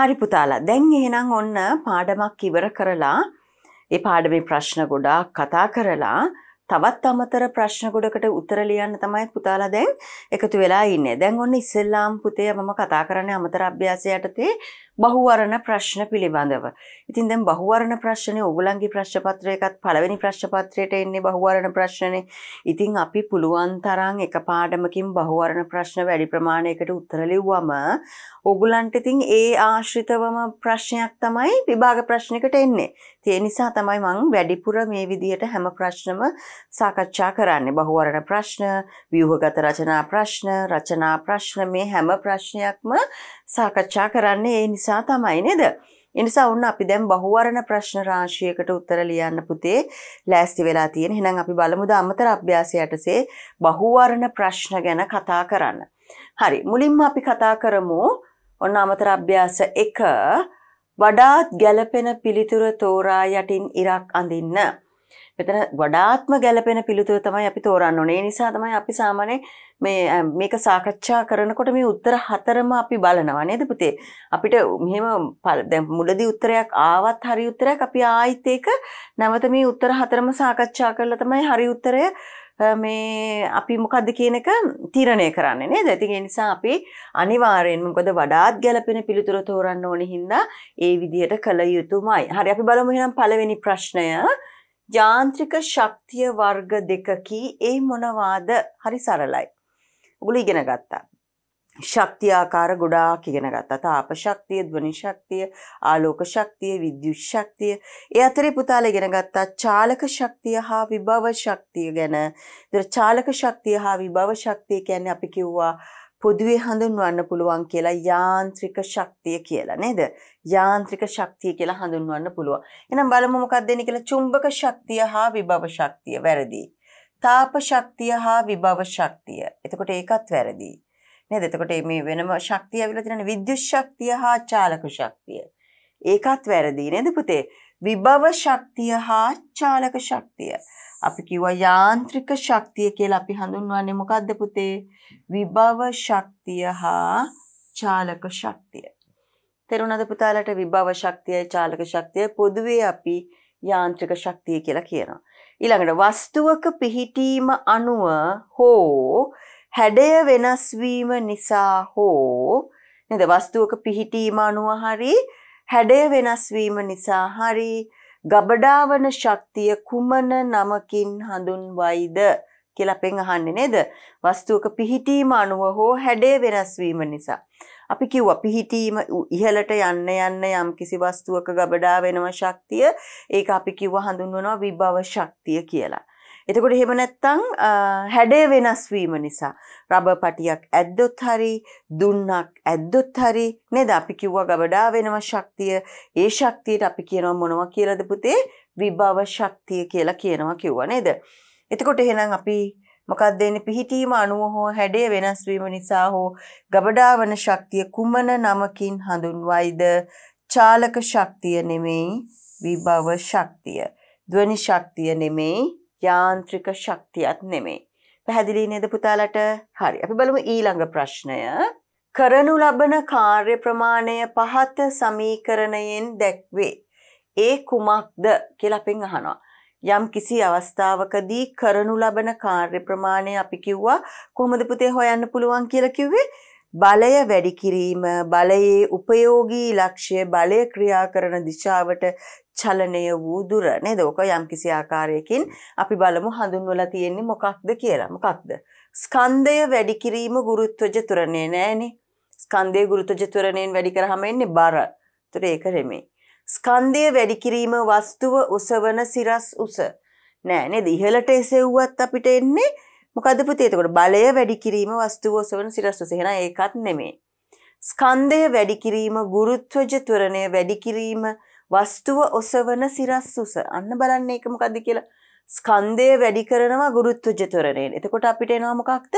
හරි පුතාලා දැන් එහෙනම් ඔන්න පාඩමක් ඉවර කරලා ඒ පාඩමේ ප්‍රශ්න ගොඩාක් කතා කරලා තවත් අමතර ප්‍රශ්න ගොඩකට උත්තර ලියන්න තමයි පුතාලා දැන් එකතු වෙලා ඉන්නේ. දැන් ඔන්න ඉස්සෙල්ලාම් පුතේ මම කතා කරන්නේ අමතර අභ්‍යාසය යටතේ බහුවරණ ප්‍රශ්න පිළිබඳව. ඉතින් දැන් බහුවරණ ප්‍රශ්නේ ඕගොල්ලන්ගේ ප්‍රශ්න පත්‍රයකත් පළවෙනි ප්‍රශ්න පත්‍රයට එන්නේ බහුවරණ ප්‍රශ්නනේ. ඉතින් අපි පුළුවන් තරම් එක පාඩමකින් බහුවරණ ප්‍රශ්න වැඩි ප්‍රමාණයකට උත්තර ලිව්වම ඕගොල්ලන්ට ඉතින් ඒ ආශ්‍රිතවම ප්‍රශ්නයක් තමයි විභාග ප්‍රශ්නයකට එන්නේ. ඒ නිසා තමයි මම වැඩිපුර මේ විදිහට හැම ප්‍රශ්නම සාකච්ඡා කරන්නේ. බහුවරණ ප්‍රශ්න, ව්‍යුහගත රචනා ප්‍රශ්න, රචනා ප්‍රශ්න මේ හැම ප්‍රශ්නයක්ම සාකච්ඡා කරන්නේ ඒ නිසා තමයි නේද? ඒ නිසා වුණ අපි දැන් බහුවරණ ප්‍රශ්න රාශියකට උත්තර ලියන්න පුතේ ලෑස්ති වෙලා තියෙන. එහෙනම් අපි බලමුද අමතර අභ්‍යාසයටසේ බහුවරණ ප්‍රශ්න ගැන කතා කරන්න. හරි. මුලින්ම අපි කතා කරමු ඔන්න අමතර අභ්‍යාස 1 වඩාත් ගැළපෙන පිළිතුර තෝරා යටින් ඉරක් අඳින්න. මෙතන වඩාත්ම ගැළපෙන පිළිතුර තමයි අපි තෝරන්න ඕනේ. ඒ නිසා තමයි අපි සාමාන්‍යයෙන් මේ මේක සාකච්ඡා කරනකොට මේ උත්තර හතරම අපි බලනවා නේද පුතේ අපිට මෙහෙම දැන් මුලදී උත්තරයක් ආවත් හරි උත්තරයක් අපි ආයිත් ඒක නැවත මේ උත්තර හතරම සාකච්ඡා කරලා තමයි හරි උත්තරය මේ අපි මොකද්ද කියන එක තීරණය කරන්නේ නේද? ඉතින් ඒ නිසා අපි අනිවාර්යයෙන්ම මොකද වඩාත් ගැළපෙන පිළිතුර තෝරන්න ඕනේ හින්දා ඒ විදිහට කළ යුතුමයි. හරි අපි බලමු එහෙනම් පළවෙනි ප්‍රශ්නය. යාන්ත්‍රික ශක්තිය වර්ග දෙකකි ඒ මොනවාද? හරි සරලයි. ඔගොල්ලෝ ඉගෙන ගත්තා. ශක්ති ආකාර ගොඩාක් ඉගෙන ගත්තා. තාප ශක්තිය, ධ්වනි ශක්තිය, ආලෝක ශක්තිය, විද්‍යුත් ශක්තිය. ඒ අතරේ පුතාලා ඉගෙන ගත්තා චාලක ශක්තිය හා විභව ශක්තිය ගැන. ඒතර චාලක ශක්තිය හා විභව ශක්තිය කියන්නේ අපි කිව්වා පොදුවේ හඳුන්වන්න පුළුවන් කියලා යාන්ත්‍රික ශක්තිය කියලා නේද? යාන්ත්‍රික ශක්තිය කියලා හඳුන්වන්න පුළුවන්. එහෙනම් බලමු මොකක්ද දෙන්නේ කියලා චුම්බක ශක්තිය හා විභව ශක්තිය. වැරදි. තාප ශක්තිය හා විභව ශක්තිය. එතකොට ඒකත් වැරදි. නේද? එතකොට මේ වෙනම ශක්තිය අවිලා තියෙන විද්‍යුත් ශක්තිය හා චාලක ශක්තිය. ඒකත් වැරදි නේද පුතේ? විභව ශක්තිය හා චාලක ශක්තිය. අපි කිව්වා යාන්ත්‍රික ශක්තිය කියලා අපි හඳුන්වන්නේ මොකද්ද පුතේ? විභව ශක්තිය හා චාලක ශක්තිය. තේරුණාද පුතාලට විභව ශක්තිය, චාලක ශක්තිය පොදුවේ අපි යාන්ත්‍රික ශක්තිය කියලා කියනවා. ඊළඟට වස්තුවක පිහිටීම අනුව හෝ හැඩය වෙනස් වීම නිසා හෝ නේද වස්තුවක පිහිටීම අනුව හරි හැඩය වෙනස් වීම නිසා හරි ගබඩාවන ශක්තිය කුමන නමකින් හඳුන්වයිද කියලා අපෙන් අහන්නේ නේද වස්තුවක පිහිටීම අනුව හෝ හැඩය වෙනස් වීම නිසා අපි කිව්වා පිහිටීම ඉහළට යන්න යන්න යම් කිසි වස්තුවක ගබඩා වෙනව ශක්තිය ඒක අපි කිව්වා හඳුන්වනවා විභව ශක්තිය කියලා. එතකොට එහෙම නැත්තම් හැඩය වෙනස් වීම නිසා රබර් පටියක් ඇද්දොත් හරි දුන්නක් ඇද්දොත් හරි නේද අපි කිව්වා ගබඩා වෙනව ශක්තිය ඒ ශක්තියට අපි කියනවා මොනවා කියලාද පුතේ විභව ශක්තිය කියලා කියනවා කිව්වා නේද එතකොට එහෙනම් අපි මොකක්ද එන්නේ පිහිටීම අණුව හෝ හැඩය වෙනස් වීම නිසා හෝ ගබඩාවන ශක්තිය කුමන නමකින් හඳුන්වයිද චාලක ශක්තිය නෙමෙයි විභව ශක්තිය ධ්වනි ශක්තිය නෙමෙයි යාන්ත්‍රික ශක්තියක් නෙමෙයි පැහැදිලි නේද පුතාලට හරි අපි බලමු ඊළඟ ප්‍රශ්නය කරනු ලබන කාර්ය ප්‍රමාණය පහත සමීකරණයෙන් දැක්වේ ඒ කුමක්ද කියලා අපෙන් අහනවා යම් කිසි අවස්ථාවකදී කරනු ලබන කාර්ය ප්‍රමාණය අපි කිව්වා කොහොමද පුතේ හොයන්න පුළුවන් කියලා කිව්වේ බලය වැඩි කිරීම බලයේ උපයෝගී ලක්ෂ්‍ය බලය ක්‍රියා කරන දිශාවට චලනය වූ දුර නේද? ඔක යම්කිසි ආකාරයකින් අපි බලමු හඳුන්වලා තියෙන්නේ මොකක්ද කියලා. මොකක්ද? ස්කන්ධය වැඩි කිරීම ගුරුත්වජ තුරණේ නෑනේ. ස්කන්ධයේ ගුරුත්වජ තුරණයෙන් වැඩි කරාම එන්නේ බර. ඒතර ඒක නෙමෙයි. ස්කන්ධය වැඩි කිරීම වස්තුව උසවන සිරස් උස. නෑ නේද? ඉහළට එසෙව්වත් අපිට එන්නේ මොකද්ද පුතේ? එතකොට බලය වැඩි කිරීම වස්තුව උසවන සිරස් උස. එහෙනම් ඒකත් නෙමෙයි. ස්කන්ධය වැඩි කිරීම ගුරුත්වජ ත්වරණය වැඩි කිරීම වස්තුව ඔසවන සිරස් උස. අන්න බලන්න ඒක මොකද්ද කියලා. ස්කන්ධය වැඩි කරනවා ගුරුත්වජ ත්වරණය. එතකොට අපිට එනවා මොකක්ද?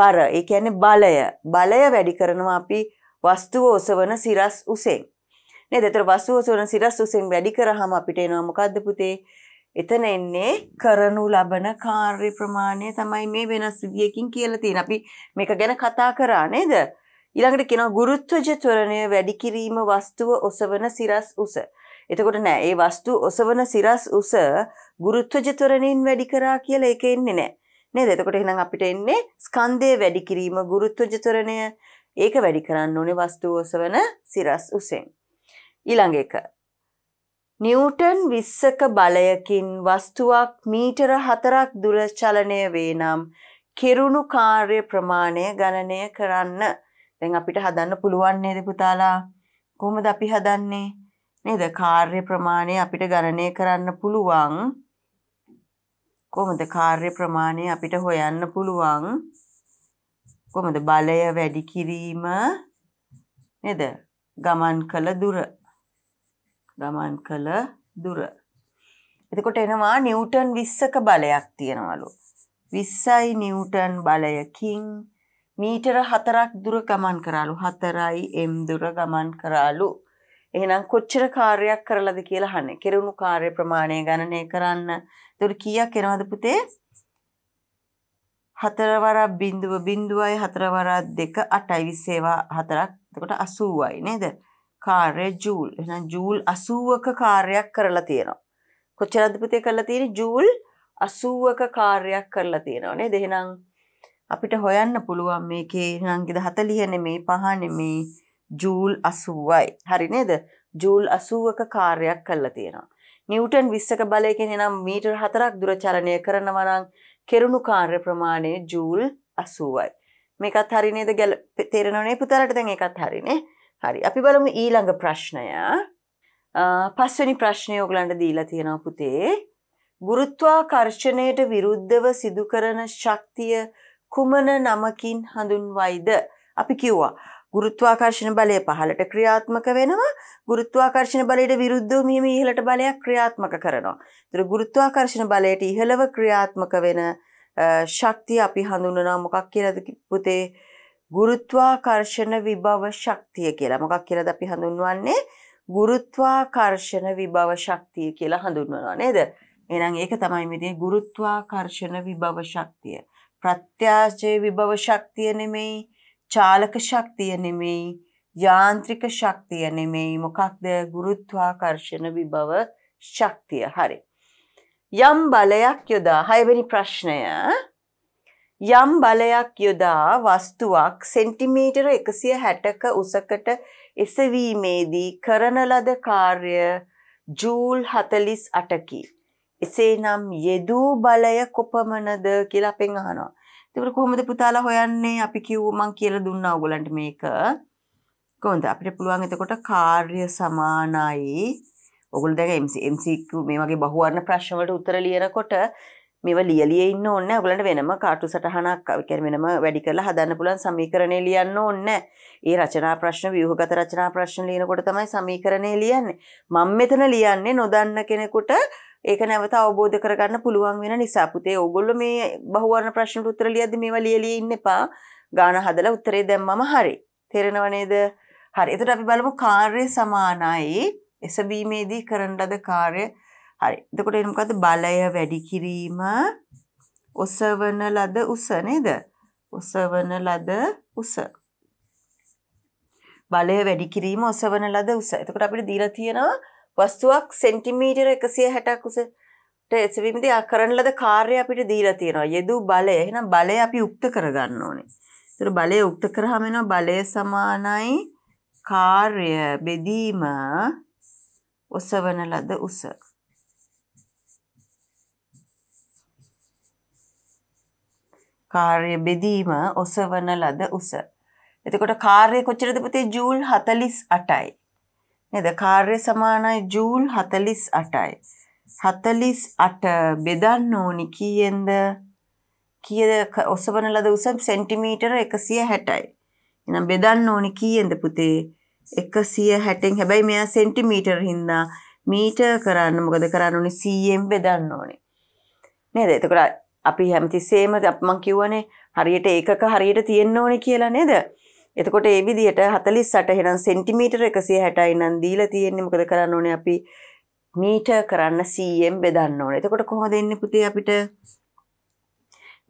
බර. ඒ කියන්නේ බලය. බලය වැඩි කරනවා අපි වස්තුව ඔසවන සිරස් උසෙන්. නේද? ඒතර වස්තුසොන සිරස් උසෙන් වැඩි කරාම අපිට එනවා මොකද්ද පුතේ? එතන එන්නේ කරනු ලබන කාර්ය ප්‍රමාණය තමයි මේ වෙනස් විදියකින් කියලා තියෙන. අපි මේක ගැන කතා කරා නේද? ඊළඟට කියනවා ගුරුත්වජ ත්වරණය වැඩි කිරීම වස්තුව ඔසවන සිරස් උස. එතකොට නෑ ඒ වස්තු ඔසවන සිරස් උස ගුරුත්වජ ත්වරණයෙන් වැඩි කරා කියලා ඒක එන්නේ නෑ. නේද? එතකොට එහෙනම් අපිට එන්නේ ස්කන්ධය වැඩි කිරීම ගුරුත්වජ ත්වරණය ඒක වැඩි කරන්න ඕනේ වස්තුව ඔසවන සිරස් උසෙන්. ඊළඟ එක නිව්ටන් 20ක බලයකින් වස්තුවක් මීටර 4ක් දුර චලනය වේ නම් කෙරුණු කාර්ය ප්‍රමාණය ගණනය කරන්න. දැන් අපිට හදන්න පුළුවන් නේද පුතාලා? කොහොමද අපි හදන්නේ? නේද? කාර්ය ප්‍රමාණය අපිට ගණනය කරන්න පුළුවන්. කොහොමද කාර්ය ප්‍රමාණය අපිට හොයන්න පුළුවන්? කොහොමද බලය වැඩි කිරීම නේද? ගමන් කළ දුර ගමන් කළ දුර. එතකොට එනවා නිවටන් විස්සක බලයක් තියෙනවලු. විස්සයි නිවටන් බලයකින් මීටර හතරක් දුර ගමන් කරාලු හතරයි එම් දුර ගමන් කරාලු. එහෙනම් කොච්චර කාර්යයක් කරලද කියලා අහන්නේ. කෙරුණු කාර්ය ප්‍රමාණය ගණනය කරන්න. ඒතර කීයක් එනවද පුතේ? හතරවරක් බිඳුව බිඳුවයි හතරවරක් දෙක 8යි 20 ඒවා හතරක්. එතකොට 80යි නේද? කාර්ය ජූල් එහෙනම් ජූල් 80ක කාර්යයක් කරලා තියෙනවා. කොච්චරද පුතේ කරලා තියෙන්නේ ජූල් 80ක කාර්යයක් කරලා තියෙනවා නේද? එහෙනම් අපිට හොයන්න පුළුවන් මේකේ එහෙනම් 40 නෙමෙයි 5 නෙමෙයි ජූල් 80යි. හරි නේද? ජූල් 80ක කාර්යයක් කරලා තියෙනවා. නිව්ටන් 20ක බලයකින් එනම් මීටර් 4ක් දුර චලනය කරනවා නම් කෙරුණු කාර්ය ප්‍රමාණය ජූල් 80යි. මේකත් හරි නේද? තේරෙනව නේ පුතාලට දැන් ඒකත් හරිනේ. හරි අපි බලමු ඊළඟ ප්‍රශ්නය පස්වැනි ප්‍රශ්නය ඔගලන්ට දීලා තියෙනවා පුතේ ගුරුත්වාකර්ෂණයට විරුද්ධව සිදු කරන ශක්තිය කුමන නමකින් හඳුන්වයිද අපි කිව්වා ගුරුත්වාකර්ෂණ බලය පහළට ක්‍රියාත්මක වෙනවා ගුරුත්වාකර්ෂණ බලයට විරුද්ධව මෙහිම ඉහළට බලයක් ක්‍රියාත්මක කරනවා. ඒතර ගුරුත්වාකර්ෂණ බලයට ඉහළව ක්‍රියාත්මක වෙන ශක්තිය අපි හඳුන්වනවා මොකක් කියලාද පුතේ? ගුරුත්වාකර්ෂණ විභව ශක්තිය කියලා. මොකක් කියලාද අපි හඳුන්වන්නේ? ගුරුත්වාකර්ෂණ විභව ශක්තිය කියලා හඳුන්වනවා නේද? එහෙනම් ඒක තමයි මෙතේ ගුරුත්වාකර්ෂණ විභව ශක්තිය. ප්‍රත්‍යාජය විභව ශක්තිය නෙමෙයි, චාලක ශක්තිය නෙමෙයි, යාන්ත්‍රික ශක්තිය නෙමෙයි. මොකක්ද? ගුරුත්වාකර්ෂණ විභව ශක්තිය. හරි. යම් බලයක් යොදා 6 වෙනි ප්‍රශ්නය යම් බලයක් යොදා වස්තුවක් සෙන්ටිමීටර 160ක උසකට එසවීමේදී කරන ලද කාර්ය ජූල් 48කි. එසේනම් යෙදූ බලය කොපමණද කියලා අපෙන් අහනවා. ඒකට කොහොමද පුතාලා හොයන්නේ? අපි කිව්ව මං කියලා දුන්නා ඔයගලන්ට මේක. කොහොමද අපිට පුළුවන් එතකොට කාර්ය සමානයි ඔගොල්ලෝ දැන් MCQ මේ වගේ බහුවර්ණ ප්‍රශ්න වලට උත්තර ලියනකොට මේව ලියලිය ඉන්න ඕන්න ඔගලට වෙනම කාටු සටහනක් කැර වෙනම වැඩි කරලා හදන්න පුළන් සමීකරණය ලියන්න ඕන්න ඒ රචනා ප්‍රශ්න වියහගත රචනා ප්‍රශ්න ලියනකොට තමයි සමීකරණය ලියන්නේ මං මෙතන ලියන්නේ නොදන්න කෙනෙකුට ඒක නැවත අවබෝධ කරගන්න පුළුවන් වෙන නිසා පුතේ ඕගොල්ලෝ මේ බහුවර්ණ ප්‍රශ්නට උත්තර ලියද්දි මේවා ලියලිය ඉන්න එපා ගාන හදලා උත්තරේ දැම්මම හරි තේරෙනව නේද හරි එතකොට අපි බලමු කාර්ය සමානයි එසබීමේදී කරන ලද කාර්ය හරි එතකොට එන මොකද්ද බලය වැඩි කිරීම ඔසවන ලද උස නේද ඔසවන ලද උස බලය වැඩි කිරීම ඔසවන ලද උස එතකොට අපිට දීලා තියෙනවා වස්තුවක් සෙන්ටිමීටර 160ක් උසට එසවීමදී කරන ලද කාර්යය අපිට දීලා තියෙනවා යෙදු බලය එහෙනම් බලය අපි උක්ත කරගන්න ඕනේ එතකොට බලය උක්ත කරාම එනවා බලය සමානයි කාර්ය බෙදීම ඔසවන ලද උස කාර්ය බෙදීම ඔසවන ලද උස. එතකොට කාර්ය කොච්චරද පුතේ ජූල් 48යි. නේද? කාර්ය සමානයි ජූල් 48යි. 48 බෙදන්න ඕනි කීයෙන්ද? කීයද ඔසවන ලද උස සෙන්ටිමීටර 160යි. එහෙනම් බෙදන්න ඕනි කීයෙන්ද පුතේ? 160න් හැබැයි මෙයා සෙන්ටිමීටර හින්දා මීටර් කරන්න මොකද කරන්න ඕනේ 100ෙන් බෙදන්න ඕනේ. නේද? එතකොට අපි හැමතිස්සෙම මම කියවනේ හරියට ඒකක හරියට තියෙන්න ඕනේ කියලා නේද? එතකොට ඒ විදිහට 48 එහෙනම් සෙන්ටිමීටර 160යි නම් දීලා තියෙන්නේ මොකද කරන්න ඕනේ අපි මීටර් කරන්න 100ෙන් බෙදන්න ඕනේ. එතකොට කොහොමද එන්නේ පුතේ අපිට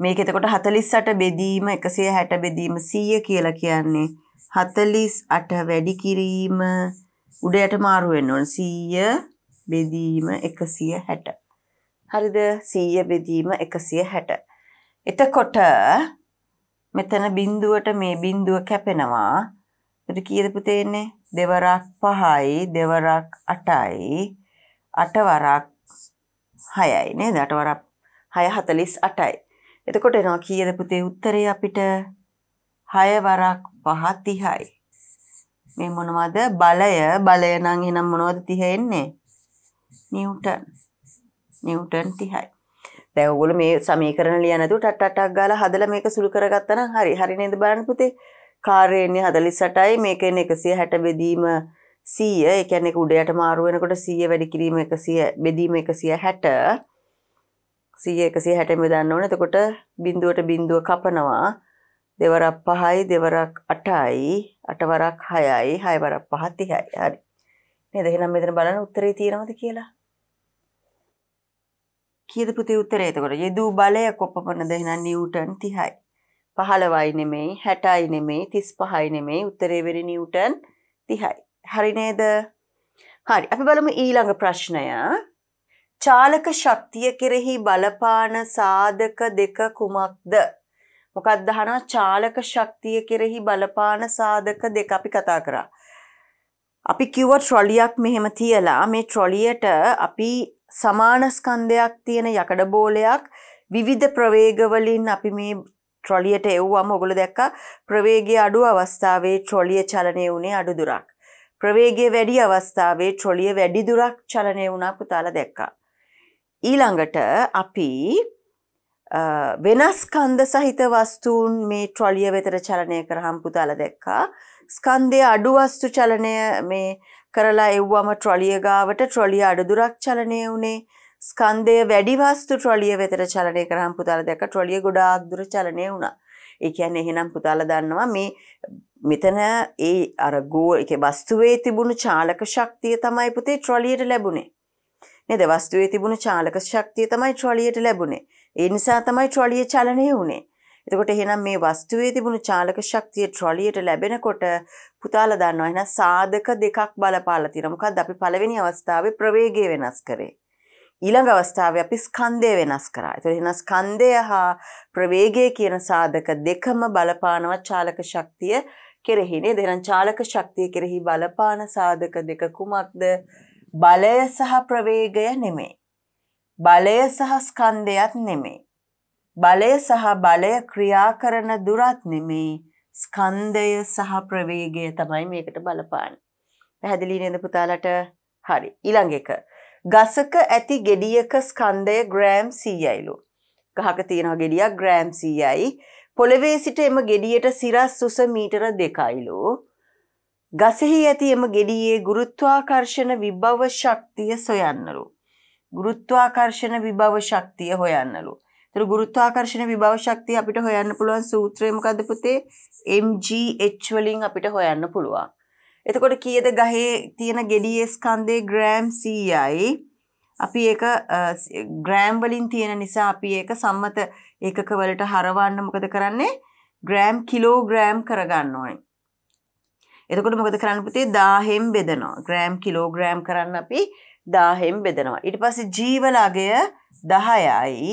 මේක එතකොට 48 බෙදීම 160 බෙදීම 100 කියලා කියන්නේ 48 වැඩි කිරීම උඩයට මාරු වෙන්න ඕනේ 100 බෙදීම 160 හරිද සීය බෙදීම එකසිය හැට. එතකොට මෙතන බින්දුවට මේ බින්දුව කැපෙනවා ට කියදපු තියෙන්නේ දෙවරක් පහයි දෙවරක් අටයි අටවරක් හයයි නේ දටවරක් හය හතලිස් අටයි. එතකොට එනවා කියදපුතේ උත්තරය අපිට හයවරක් පහතිහයි. මේ මොනවද බලය බලය නං එනම් මොනවද තිහෙන්නේ නිියවටන්. නිව්ටන් 30යි. දැන් ඔයගොල්ලෝ මේ සමීකරණ ලියන නැතුව ටක් ටක් ටක් ගාලා හදලා මේක සුළු කරගත්තා නම් හරි. හරි නේද බලන්න පුතේ? කාර්යය එන්නේ 48යි මේකෙන් 160 බෙදීම 100. ඒ කියන්නේ ඒක උඩයට මාරු වෙනකොට 100 වැඩි කිරීම 100 බෙදීම 160. 100 160 මේ දන්න ඕනේ. එතකොට බිඳුවට බිඳුව කපනවා. දෙවරක් 5යි දෙවරක් 8යි 8 වරක් 6යි 6 වරක් 5 30යි. හරි. නේද? එහෙනම් මෙතන බලන්න උත්තරේ තියෙනවද කියලා? කියද පුති උත්තරේ එතකොට යෙදූ බලය කොපමණද එහෙනම් නිව්ටන් 30යි 15යි නෙමෙයි 60යි නෙමෙයි 35යි නෙමෙයි උත්තරේ වෙන්නේ නිව්ටන් 30යි හරි නේද හරි අපි බලමු ඊළඟ ප්‍රශ්නය චාලක ශක්තිය කෙරෙහි බලපාන සාධක දෙක කුමක්ද මොකක්ද අහනවා චාලක ශක්තිය කෙරෙහි බලපාන සාධක දෙක අපි කතා කරා අපි කිව්ව ට්‍රොලියක් මෙහෙම තියලා මේ ට්‍රොලියට අපි සමාන ස්කන්ධයක් තියෙන යකඩ බෝලයක් විවිධ ප්‍රවේගවලින් අපි මේ ට්‍රොලියට එව්වම ඔගොල්ලෝ දැක්ක ප්‍රවේගය අඩු අවස්ථාවේ ට්‍රොලිය චලනය වුණේ අඩු දුරක්. ප්‍රවේගය වැඩි අවස්ථාවේ ට්‍රොලිය වැඩි දුරක් චලනය වුණා පුතාලා දැක්කා. ඊළඟට අපි වෙනස් කන්ද සහිත වස්තුූන් මේ ට්‍රොලිය වෙතර චලනය කරහම් පුතාල දැක්කා. ස්කන්දය අඩුවස්තු චලනය මේ කරලා එව්වම ට්‍රොලිය ගාවට ට්‍රොලිය අඩදුරක් චලනය වුණේ ස්කන්ධය වැඩි වස්තු ට්‍රොලිය වෙතට චලනය කරාම පුතාලා දැක්ක ට්‍රොලිය ගොඩාක් දුර චලනය වුණා. ඒ කියන්නේ එහෙනම් පුතාලා දන්නවා මේ මෙතන ඒ අර ගෝ එකේ වස්තුවේ තිබුණු චාලක ශක්තිය තමයි පුතේ ට්‍රොලියට ලැබුණේ. නේද? වස්තුවේ තිබුණු චාලක ශක්තිය තමයි ට්‍රොලියට ලැබුණේ. ඒ නිසා තමයි ට්‍රොලිය චලනය වුණේ. එතකොට එහෙනම් මේ වස්තුවේ තිබුණු චාලක ශක්තිය ට්‍රොලියට ලැබෙනකොට පුතාලා දන්නවා එහෙනම් සාධක දෙකක් බලපාලා තියෙනවා. මොකද්ද අපි පළවෙනි අවස්ථාවේ ප්‍රවේගය වෙනස් කරේ. ඊළඟ අවස්ථාවේ අපි ස්කන්ධය වෙනස් කරා. ඒතකොට එහෙනම් ස්කන්ධය හා ප්‍රවේගය කියන සාධක දෙකම බලපානවා චාලක ශක්තිය කෙරෙහි නේද? එහෙනම් චාලක ශක්තිය කෙරෙහි බලපාන සාධක දෙක කුමක්ද? බලය සහ ප්‍රවේගය නෙමෙයි. බලය සහ ස්කන්ධයත් නෙමෙයි. බලය සහ බලය ක්‍රියා කරන දුරත් නෙමේ ස්කන්ධය සහ ප්‍රවේගය තමයි මේකට බලපාන්නේ. පැහැදිලි නේද පුතාලට? හරි. ඊළඟ එක. ගසක ඇති ගෙඩියක ස්කන්ධය ග්‍රෑම් 100යිලු. ගහක තියෙන ගෙඩියක් ග්‍රෑම් 100යි. පොළවේ සිට එම ගෙඩියට සිරස් උස මීටර 2යිලු. ගසෙහි ඇති එම ගෙඩියේ ගුරුත්වාකර්ෂණ විභව ශක්තිය සොයන්නලු. ගුරුත්වාකර්ෂණ විභව ශක්තිය හොයන්නලු. ඒතර ගුරුත්වාකර්ෂණ විභව ශක්තිය අපිට හොයන්න පුළුවන් සූත්‍රය මොකද්ද පුතේ? mgh වලින් අපිට හොයන්න පුළුවන්. එතකොට කීයද ගහේ තියෙන ගෙඩියේ ස්කන්ධේ ග්‍රෑම් 100යි. අපි ඒක ග්‍රෑම් වලින් තියෙන නිසා අපි ඒක සම්මත ඒකක වලට හරවන්න මොකද කරන්නේ? ග්‍රෑම් කිලෝග්‍රෑම් කරගන්න ඕනේ. එතකොට මොකද කරන්න පුතේ 1000න් බෙදනවා. ග්‍රෑම් කිලෝග්‍රෑම් කරන්න අපි 1000න් බෙදනවා. ඊට පස්සේ ජීව ලගය 10යි.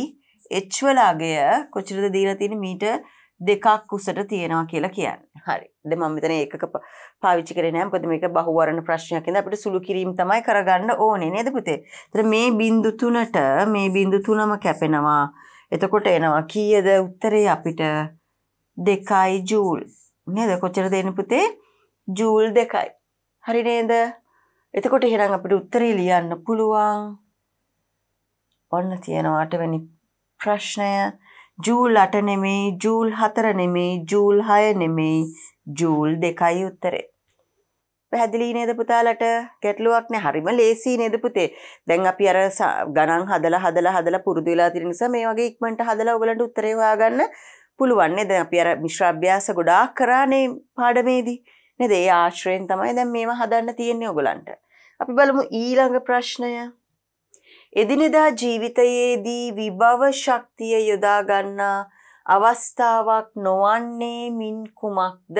H වල අගය කොච්චරද දීලා තියෙන්නේ මීටර් දෙකක් උසට තියෙනවා කියලා කියන්නේ. හරි. දැන් මම මෙතන ඒකක පාවිච්චි කරේ නැහැ. මොකද මේක බහුවරණ ප්‍රශ්නයක් ඉඳලා අපිට සුළු කිරීම තමයි කරගන්න ඕනේ නේද පුතේ? ඒතර මේ බිඳු තුනට මේ බිඳු තුනම කැපෙනවා. එතකොට එනවා කීයද උත්තරේ අපිට 2 ජූල්. නේද? කොච්චරද එන්නේ පුතේ? ජූල් 2යි. හරි නේද? එතකොට එහෙනම් අපිට උත්තරේ ලියන්න පුළුවන්. ඔන්න තියෙනවා අටවැනි ප්‍රශ්නය ජූල් 8 නෙමෙයි ජූල් 4 නෙමෙයි ජූල් 6 නෙමෙයි ජූල් 2යි උත්තරේ. පැහැදිලි නේද පුතාලට? ගැටලුවක් නෑ. හරිම ලේසි නේද පුතේ? දැන් අපි අර ගණන් හදලා හදලා හදලා පුරුදු වෙලා තියෙන නිසා මේ වගේ ඉක්මනට හදලා ඔයගලන්ට උත්තරේ හොයාගන්න පුළුවන් නේද? අපි අර මිශ්‍ර අභ්‍යාස ගොඩාක් කරානේ පාඩමේදී. නේද? ඒ ආශ්‍රයෙන් තමයි දැන් මේවා හදන්න තියෙන්නේ ඔයගලන්ට. අපි බලමු ඊළඟ ප්‍රශ්නය. එදිනෙදා ජීවිතයේදී විභව ශක්තිය යොදා ගන්නා අවස්ථාවක් නොවන්නේ මින් කුමක්ද?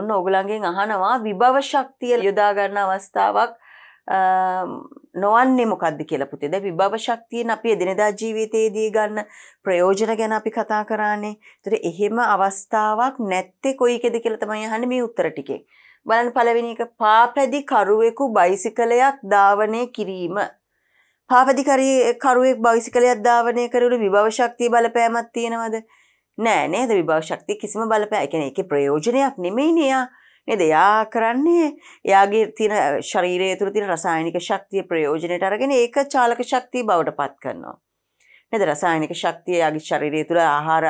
ඔන්න ඔයගලගෙන් අහනවා විභව ශක්තිය යොදා ගන්න අවස්ථාවක් නොවන්නේ මොකක්ද කියලා පුතේ. දැන් විභව ශක්තියන අපි එදිනෙදා ජීවිතයේදී ගන්න ප්‍රයෝජන ගැන අපි කතා කරානේ. ඒතර එහෙම අවස්ථාවක් නැත්තේ කොයිකද කියලා තමයි අහන්නේ මේ උත්තර ටිකේ. බලන්න පළවෙනි එක පාපැදි කරුවෙකු බයිසිකලයක් ධාවනය කිරීම. පාපදිකරී කරුවෙක් බයිසිකලයක් ධාවනය කරවලු විභව ශක්තිය බලපෑමක් තියෙනවද? නෑ නේද විභව ශක්තිය කිසිම බලපෑමක්. ඒ කියන්නේ ඒකේ ප්‍රයෝජනයක් නෙමෙයිනේ යා. නේද? යා කරන්නේ යාගේ තියෙන ශරීරය තුළ තියෙන රසායනික ශක්තිය ප්‍රයෝජනයට අරගෙන ඒක චාලක ශක්තිය බවට පත් කරනවා. නේද රසායනික ශක්තිය යාගේ ශරීරය තුළ ආහාර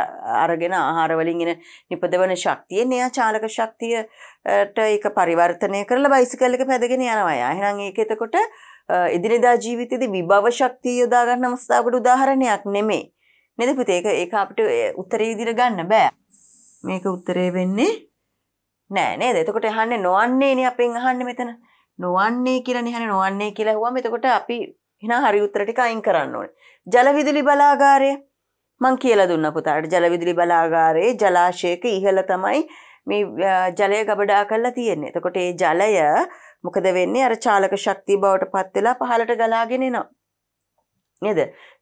අරගෙන ආහාර වලින් එන නිපදවන ශක්තිය න්‍යා චාලක ශක්තියට ඒක පරිවර්තනය කරලා බයිසිකල් එක පැදගෙන යනවා. එහෙනම් ඒක එතකොට එදිනෙදා ජීවිතයේදී විභව ශක්තිය යොදා ගන්න අවස්ථාවකට උදාහරණයක් නෙමෙයි. නේද පුතේ? ඒක ඒක අපිට උත්තරේ විදිහට ගන්න බෑ. මේක උත්තරේ වෙන්නේ නෑ නේද? එතකොට අහන්නේ නොවන්නේනේ අපෙන් අහන්නේ මෙතන. නොවන්නේ කියලා නේ අහන්නේ නොවන්නේ කියලා හුවම එතකොට අපි එහෙනම් හරි උත්තර ටික අයින් කරන්න ඕනේ. ජලවිදුලි බලාගාරය මං කියලා දුන්නා පුතාට. ජලවිදුලි බලාගාරයේ ජලාශයක ඉහළ තමයි මේ ජලය ගබඩා කරලා තියෙන්නේ. එතකොට ඒ ජලය මොකද වෙන්නේ අර චාලක ශක්තිය බවට පත් වෙලා පහළට ගලාගෙන එනවා. නේද?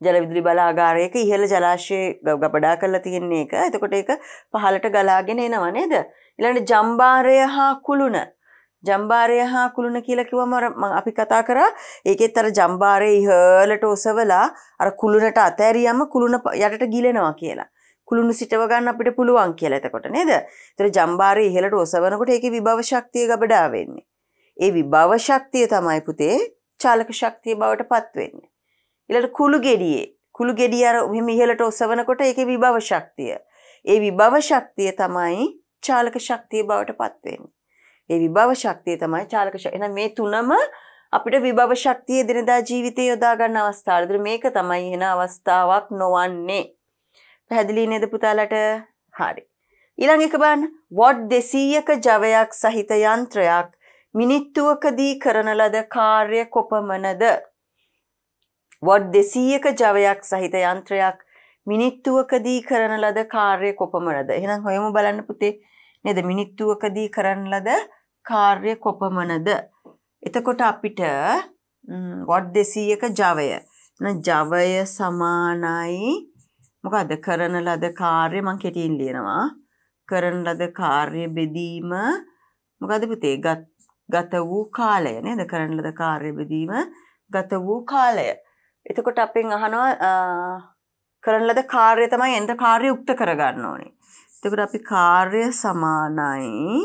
ජල විදුලි බලාගාරයක ඉහළ ජලාශයේ ගබඩා කරලා තියෙන එක. එතකොට ඒක පහළට ගලාගෙන එනවා නේද? ඊළඟට ජම්බාරය හා කුළුණ. ජම්බාරය හා කුළුණ කියලා කිව්වම අර අපි කතා කරා ඒකෙත් අර ජම්බාරය ඉහළට ඔසවලා අර කුළුණට අතෑරියම කුළුණ යටට ගිලෙනවා කියලා. කුළුණු සිටව ගන්න අපිට පුළුවන් කියලා එතකොට නේද? ඒතර ජම්බාරය ඉහළට ඔසවනකොට ඒකේ විභව ශක්තිය ගබඩා වෙන්නේ. ඒ විභව ශක්තිය තමයි පුතේ චාලක ශක්තිය බවට පත් වෙන්නේ. ඊළඟ කුළු ගෙඩියේ කුළු ගෙඩිය අර මෙහෙම ඉහළට ඔසවනකොට ඒකේ විභව ශක්තිය. ඒ විභව ශක්තිය තමයි චාලක ශක්තිය බවට පත් වෙන්නේ. ඒ විභව ශක්තිය තමයි චාලක ශක්තිය. එහෙනම් මේ තුනම අපිට විභව ශක්තිය දිනදා ජීවිතේ යොදා ගන්න අවස්ථාවලදී මේක තමයි එන අවස්ථාවක් නොවන්නේ. පැහැදිලි නේද පුතාලට? හරි. ඊළඟ එක බලන්න. වොට් 200ක ජවයක් සහිත යන්ත්‍රයක් මිනිත්තුවකදී කරන ලද කාර්ය කොපමණද වොඩ් 200ක ජවයක් සහිත යන්ත්‍රයක් මිනිත්තුවකදී කරන ලද කාර්ය කොපමණද එහෙනම් හොයමු බලන්න පුතේ නේද මිනිත්තුවකදී කරන ලද කාර්ය කොපමණද එතකොට අපිට වොඩ් 200ක ජවය ජවය සමානයි මොකද කරන ලද කාර්ය මං කෙටියෙන් ලියනවා කරන ලද කාර්ය බෙදීම මොකද පුතේ ගත් ගත වූ කාලය නේද කරන ලද කාර්යබෙදීම ගත වූ කාලය. එතකොට අපෙන් අහනවා කරන ලද කාර්ය තමයි එන්ට කාර්ය උක්ත කරගන්න ඕනේ. එතකොට අපි කාර්ය සමානයි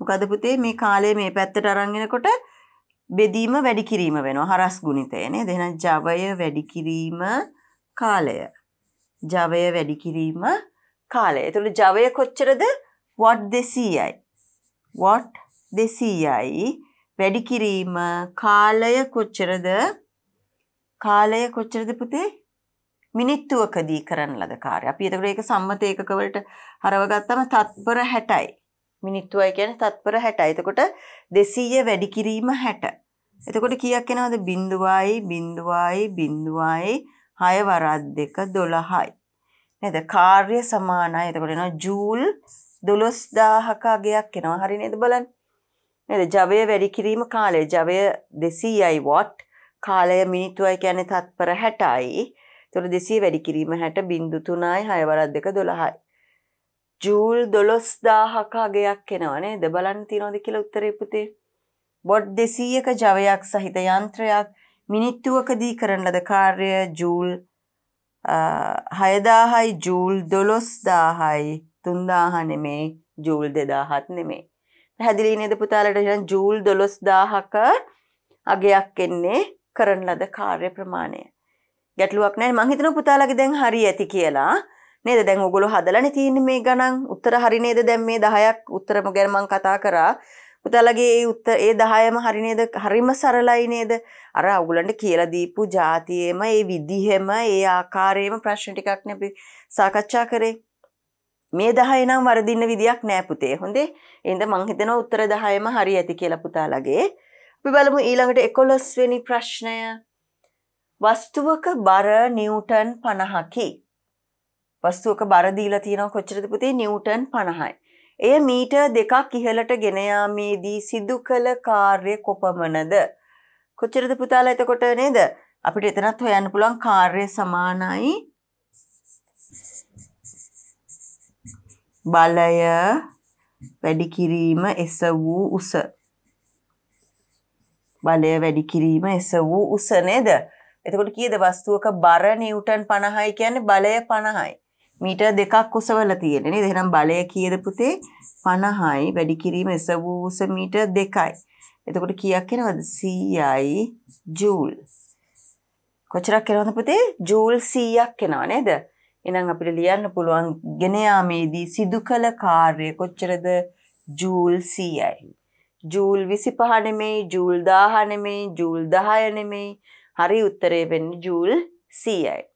මොකද පුතේ මේ කාලේ මේ පැත්තට අරන් එනකොට බෙදීම වැඩි කිරීම වෙනවා හරස් ගුණිතය නේද එහෙනම් ජවය වැඩි කිරීම කාලය ජවය වැඩි කිරීම කාලය එතකොට ජවය කොච්චරද watt 200යි watt දෙසීයයි වැඩි කිරීම කාලය කොච්චරද කාලය කොච්චරද පුතේ මිනිත්තුවකදී කරන ලද කාර්ය. අපි එතකොට ඒක සම්මත ඒකක වලට හරව ගත්තම තත්පර 60යි. මිනිත්තුවයි කියන්නේ තත්පර 60යි. එතකොට 200 වැඩි කිරීම 60. එතකොට කීයක් එනවද? 0යි 0යි 0යි 6 වරක් 2 12යි. නේද? කාර්ය සමානයි. එතකොට එනවා ජූල් 12000ක අගයක් එනවා. හරි නේද බලන්න. නේද? ජවය වැඩි කිරීම කාලය. ජවය 200යි watt. කාලය මිනිත්තුවයි කියන්නේ තත්පර 60යි. ඒතකොට 200 වැඩි කිරීම 60 0.3යි 6 වරක් 2 12යි. ජූල් 12000ක අගයක් එනවා නේද? බලන්න තියනවද කියලා උත්තරේ පුතේ. බොඩ් 200ක ජවයක් සහිත යන්ත්‍රයක් මිනිත්තුවකදී කරන ලද කාර්ය ජූල් 6000යි ජූල් 12000යි 3000 නෙමේ ජූල් 2000ත් නෙමේ පැහැදිලි නේද පුතාලට දැන් ජූල් 12000ක අගයක් එන්නේ කරන ලද කාර්ය ප්‍රමාණය. ගැටලුවක් නැහැ මං හිතනවා පුතාලගේ දැන් හරි ඇති කියලා. නේද දැන් ඔයගොල්ලෝ හදලානේ තියෙන්නේ මේ ගණන්. උත්තර හරි නේද දැන් මේ 10ක් උත්තරම ගැන මං කතා කරා. පුතාලගේ ඒ උත්තර ඒ 10ම හරි නේද? හරිම සරලයි නේද? අර අවුලන්ට කියලා දීපු જાතියෙම ඒ විදිහෙම ඒ ආකාරයෙම ප්‍රශ්න ටිකක් නේ අපි සාකච්ඡා කරේ. මේ 10 නම් වරදින්න විදියක් නෑ පුතේ. හොඳේ. එහෙනම් මං හිතනවා උත්තර 10ම හරි ඇති කියලා පුතාලගේ. අපි බලමු ඊළඟට 11 වෙනි ප්‍රශ්නය. වස්තුවක බර නිව්ටන් 50කි. වස්තුවක බර දීලා තියෙනවා කොච්චරද පුතේ? නිව්ටන් 50යි. එය මීටර් දෙකක් ඉහළට ගෙන යාමේදී සිදු කළ කාර්ය කොපමණද? කොච්චරද පුතාලා එතකොට නේද? අපිට එතනත් හොයන්න පුළුවන් කාර්ය සමානයි බලය වැඩි කිරීම එස වූ උස බලය වැඩි කිරීම එස වූ උස නේද එතකොට කීයද වස්තුවක බර නිව්ටන් 50යි කියන්නේ බලය 50යි මීටර් දෙකක් උසවල තියෙන නේද එහෙනම් බලය කීයද පුතේ 50යි වැඩි කිරීම එස වූ උස මීටර් දෙකයි එතකොට කීයක් වෙනවද 100යි ජූල් කොච්චරක් වෙනවද පුතේ ජූල් 100ක් වෙනවා නේද එහෙනම් අපිට ලියන්න පුළුවන් ගෙන යාමේදී සිදු කළ කාර්ය කොච්චරද ජූල් 100යි. ජූල් 25 නෙමෙයි ජූල් 1000 නෙමෙයි ජූල් 10 නෙමෙයි හරි උත්තරේ වෙන්නේ ජූල් 100යි.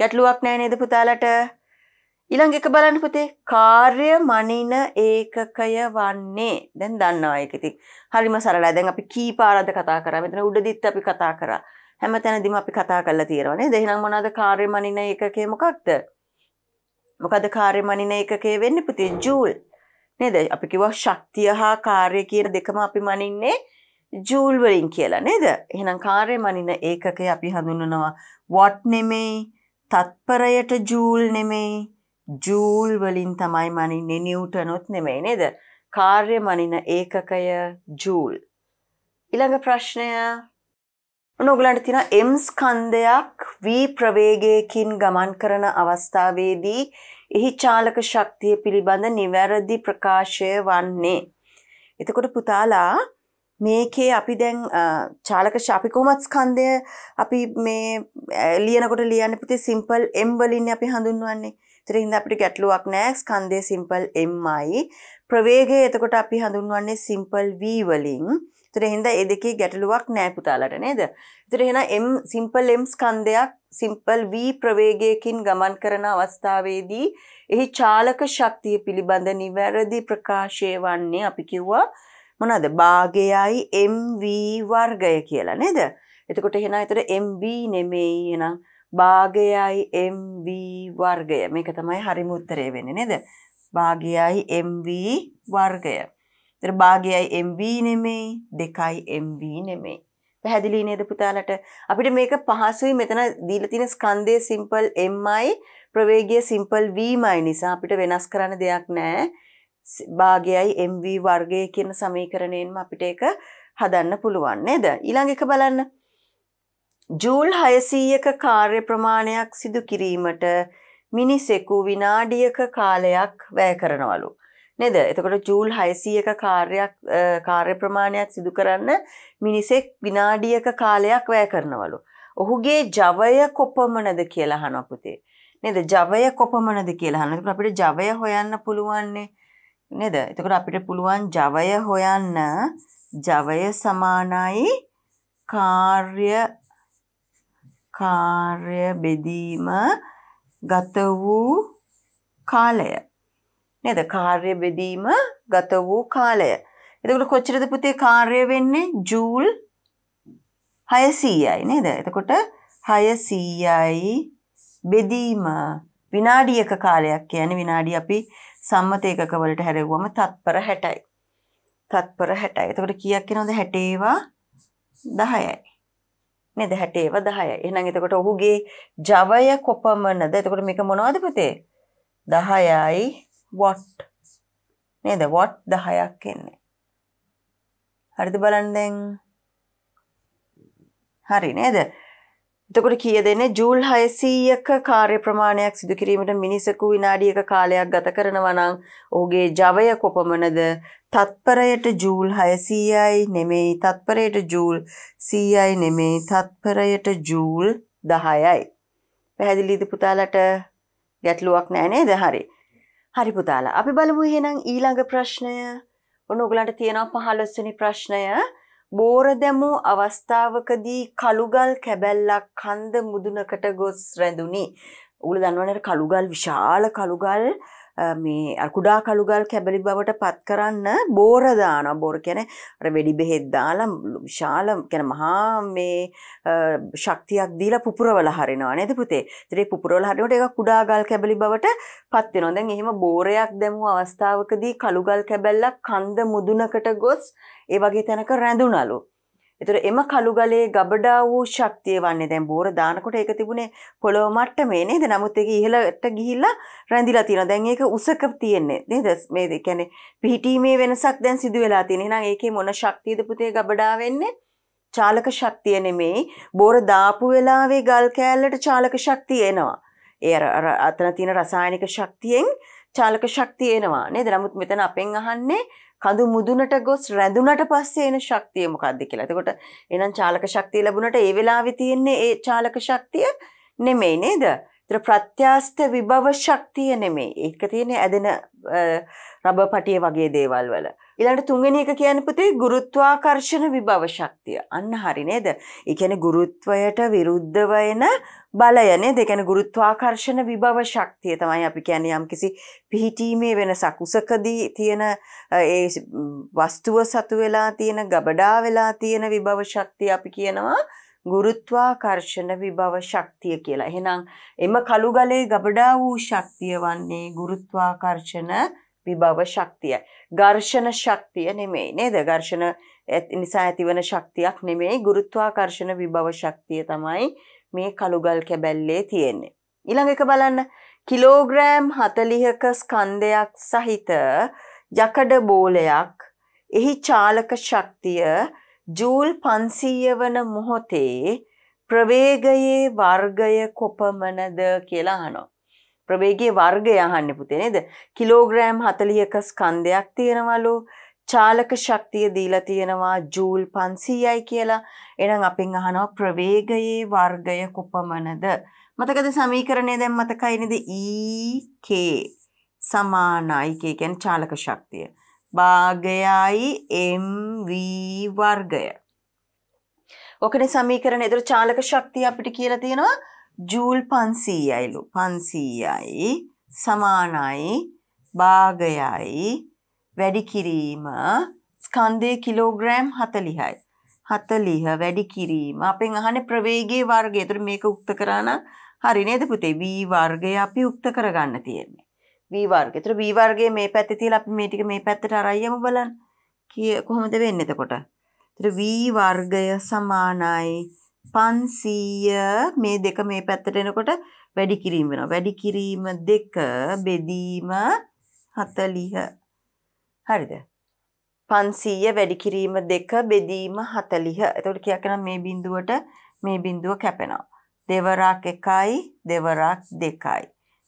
ගැටලුවක් නැහැ නේද පුතාලට? ඊළඟ එක බලන්න පුතේ කාර්ය මනින ඒකකය වන්නේ. දැන් දන්නවා ඒක ඉතින්. හරිම සරලයි. දැන් අපි කී පාරක්ද කතා කරා? මෙතන උඩදිත් අපි කතා කරා. හැම තැනදිම අපි කතා කරලා තියෙනවා නේද? එහෙනම් මොනවාද කාර්යමනින ඒකකේ මොකක්ද? මොකද කාර්යමනින ඒකකේ වෙන්නේ පුතේ ජූල්. නේද? අපි කිව්වා ශක්තිය හා කාර්ය කියන දෙකම අපි මනින්නේ ජූල් වලින් කියලා නේද? එහෙනම් කාර්යමනින ඒකකේ අපි හඳුන්වනවා watt නෙමෙයි, තත්පරයට ජූල් නෙමෙයි, ජූල් වලින් තමයි මනින්නේ නිව්ටනොත් නෙමෙයි නේද? කාර්යමනින ඒකකය ජූල්. ඊළඟ ප්‍රශ්නය ඔන්න ඔයගලන්ට තියෙනවා m ස්කන්ධයක් v ප්‍රවේගයකින් ගමන් කරන අවස්ථාවේදී එහි චාලක ශක්තිය පිළිබඳ නිවැරදි ප්‍රකාශය වන්නේ. එතකොට පුතාලා මේකේ අපි දැන් චාලක අපි කොහොමත් ස්කන්ධය අපි මේ ලියනකොට ලියන්න පුතේ සිම්පල් m වලින් අපි හඳුන්වන්නේ. ඒතර හින්දා අපිට ගැටලුවක් නෑ ස්කන්ධය සිම්පල් m යි. ප්‍රවේගය එතකොට අපි හඳුන්වන්නේ සිම්පල් v වලින්. ඒතර හින්දා ඒ දෙකේ ගැටලුවක් නෑ පුතාලට නේද? ඒතර එහෙනම් m simple m ස්කන්ධයක් සිම්පල් v ප්‍රවේගයකින් ගමන් කරන අවස්ථාවේදී එහි චාලක ශක්තිය පිළිබඳ නිවැරදි ප්‍රකාශය වන්නේ අපි කිව්වා මොනවද භාගයයි mv වර්ගය කියලා නේද? එතකොට එහෙනම් ඒතර mv නෙමෙයි එහෙනම් භාගයයි mv වර්ගය. මේක තමයි හරිම උත්තරය වෙන්නේ නේද? භාගයයි mv වර්ගය. ඒතර භාගයයි MV නෙමෙයි, දෙකයි MV නෙමෙයි. පැහැදිලි නේද පුතාලට? අපිට මේක පහසුයි මෙතන දීලා තියෙන ස්කන්ධයේ සිම්පල් MI ප්‍රවේගයේ සිම්පල් Vමයි නිසා අපිට වෙනස් කරන්න දෙයක් නැහැ. භාගයයි MV වර්ගය කියන සමීකරණයෙන්ම අපිට ඒක හදන්න පුළුවන් නේද? ඊළඟ එක බලන්න. ජූල් 600ක කාර්ය ප්‍රමාණයක් සිදු කිරීමට මිනිසෙකු විනාඩියක කාලයක් වැය කරනවලු. නේද? එතකොට ජූල් 600ක කාර්යයක් කාර්ය ප්‍රමාණයක් සිදු කරන්න මිනිසෙක් විනාඩියක කාලයක් වැය කරනවලු. ඔහුගේ ජවය කොපමණද කියලා අහනවා පුතේ. නේද? ජවය කොපමණද කියලා අහනවා. අපිට ජවය හොයන්න පුළුවන්නේ නේද? එතකොට අපිට පුළුවන් ජවය හොයන්න ජවය සමානයි කාර්ය කාර්ය බෙදීම ගත වූ කාලය නේද? කාර්ය බෙදීම ගත වූ කාලය. එතකොට කොච්චරද පුතේ කාර්ය වෙන්නේ? ජූල් 600යි නේද? එතකොට 600යි බෙදීම විනාඩියක කාලයක් කියන්නේ විනාඩි අපි සම්මත ඒකක වලට හැරෙව්වම තත්පර 60යි. තත්පර 60යි. එතකොට කීයක් වෙනවද 60 ඒවා 10යි. නේද 60 ඒවා 10යි. එහෙනම් එතකොට ඔහුගේ ජවය කොපමණද? එතකොට මේක මොනවද පුතේ? 10යි what නේද what 10ක් එන්නේ. හරිද බලන්න දැන්. හරි නේද? එතකොට කිය දෙන්නේ ජූල් 600ක කාර්ය ප්‍රමාණයක් සිදු කිරීමට මිනිසකු විනාඩියක කාලයක් ගත කරනවා නම් ඔහුගේ ජවය කොපමණද? තත්පරයට ජූල් 600යි නෙමෙයි තත්පරයට ජූල් 100යි නෙමෙයි තත්පරයට ජූල් 10යි. පැහැදිලිද පුතාලට? ගැටලුවක් නෑ නේද? හරි. හරි පුතාලා. අපි බලමු එහෙනම් ඊළඟ ප්‍රශ්නය. ඔන්න ඔයගලන්ට තියෙනවා 15 වෙනි ප්‍රශ්නය. බෝර දැමූ අවස්ථාවකදී කළුගල් කැබැල්ලක් කන්ද මුදුනකට ගොස් රැඳුනි. උගල දන්නවනේ කළුගල් විශාල කළුගල් මේ අකුඩා කළුගල් කැබලි බවට පත් කරන්න බෝර දානවා. බෝර කියන්නේ වෙඩි බෙහෙත් දාලා විශාල කියන මහා මේ ශක්තියක් දීලා පුපුරවල හරිනවා නේද පුතේ? ඉතින් ඒ පුපුරවල හරිනකොට ඒක කුඩා ගල් කැබලි බවට පත් වෙනවා. දැන් එහෙම බෝරයක් දැමූ අවස්ථාවකදී කළුගල් කැබැල්ලක් කන්ද මුදුනකට ගොස් ඒ වගේ තැනක රැඳුණලු. එතකොට එම කළුගලේ ගබඩා වූ ශක්තිය වන්නේ දැන් බෝර දානකොට ඒක තිබුණේ පොළොව මට්ටමේ නේද? නමුත් ඒක ඉහළට ගිහිල්ලා රැඳිලා තියෙනවා. දැන් ඒක උසක තියෙන්නේ නේද? මේ කියන්නේ පිහිටීමේ වෙනසක් දැන් සිදු වෙලා තියෙන. එහෙනම් ඒකේ මොන ශක්තියද පුතේ ගබඩා වෙන්නේ? චාලක ශක්තිය නෙමෙයි. බෝර දාපු වෙලාවේ ගල් කෑල්ලට චාලක ශක්තිය එනවා. ඒ අර අතන තියෙන රසායනික ශක්තියෙන් චාලක ශක්තිය එනවා නේද? නමුත් මෙතන අපෙන් අහන්නේ කඳු මුදුනට ගොස් රැඳුනට පස්සේ එන ශක්තිය මොකක්ද කියලා. එතකොට එහෙනම් චාලක ශක්තිය ලැබුණට ඒ වෙලාවේ තියෙන්නේ ඒ චාලක ශක්තිය නෙමෙයි නේද? ඒතර ප්‍රත්‍යාස්ත විභව ශක්තිය නෙමෙයි. ඒක තියෙන්නේ ඇදෙන රබර් පටිය වගේ දේවල් වල. ඊළඟට තුන්වෙනි එක කියන්නේ පුතේ ගුරුත්වාකර්ෂණ විභව ශක්තිය. අන්න හරි නේද? ඒ කියන්නේ ගුරුත්වයට විරුද්ධ වෙන බලය නේද? ඒ කියන්නේ ගුරුත්වාකර්ෂණ විභව ශක්තිය තමයි අපි කියන්නේ යම්කිසි පිහිටීමේ වෙනසක්. උසකදී තියෙන ඒ වස්තුව සතු වෙලා තියෙන ගබඩා වෙලා තියෙන විභව ශක්තිය අපි කියනවා ගුරුත්වාකර්ෂණ විභව ශක්තිය කියලා. එහෙනම් එම කළුගලේ ගබඩා වූ ශක්තිය වන්නේ ගුරුත්වාකර්ෂණ විභව ශක්තියයි. ඝර්ෂණ ශක්තිය නෙමෙයි නේද? ඝර්ෂණ නිසා ඇතිවන ශක්තියක් නෙමෙයි ගුරුත්වාකර්ෂණ විභව ශක්තිය තමයි මේ කළුගල් කැබැල්ලේ තියෙන්නේ. ඊළඟ එක බලන්න කිලෝග්‍රෑම් 40ක ස්කන්ධයක් සහිත යකඩ බෝලයක් එහි චාලක ශක්තිය ජූල් 500 වන මොහොතේ ප්‍රවේගයේ වර්ගය කොපමණද කියලා අහනවා. ප්‍රවේගයේ වර්ගය අහන්නේ පුතේ නේද? කිලෝග්‍රෑම් 40ක ස්කන්ධයක් තියෙනවලු. චාලක ශක්තිය දීලා තියෙනවා ජූල් 500යි කියලා. එහෙනම් අපෙන් අහනවා ප්‍රවේගයේ වර්ගය කොපමණද? මතකද සමීකරණය දැන් මතකයි නේද? EK සමානයි K කියන්නේ චාලක ශක්තිය. භාගයයි mv වර්ගය. ඔකනේ සමීකරණය. ඒතර චාලක ශක්තිය අපිට කියලා තියෙනවා ජූල් පන්සීයයිලු පන්සීයයි සමානයි භාගයයි වැඩිකිරීම ස්කන්දය කිලෝග්‍රෑම් හතලිහයි. හතලිහ වැඩිකිරීම අපෙන් අහන ප්‍රවේගේ වර්ගය තුර මේක උක්ත කරන්න හරි නේද පුතේ වී වර්ගය අපි උක්ත කරගන්න තියෙන්නේ. වී වර්ගය. ඒතර වී වර්ගයේ මේ පැත්තේ තියලා අපි මේ ටික මේ පැත්තට අරයමු බලන්න. කොහොමද වෙන්නේ එතකොට? ඒතර වී වර්ගය සමානයි 500 මේ දෙක මේ පැත්තට එනකොට වැඩි කිරීම වෙනවා. වැඩි කිරීම 2 බෙදීම 40. හරිද? 500 වැඩි කිරීම 2 බෙදීම 40. එතකොට කියක් නම් මේ බිඳුවට මේ බිඳුව කැපෙනවා. දෙවරක් 1යි දෙවරක් 2යි.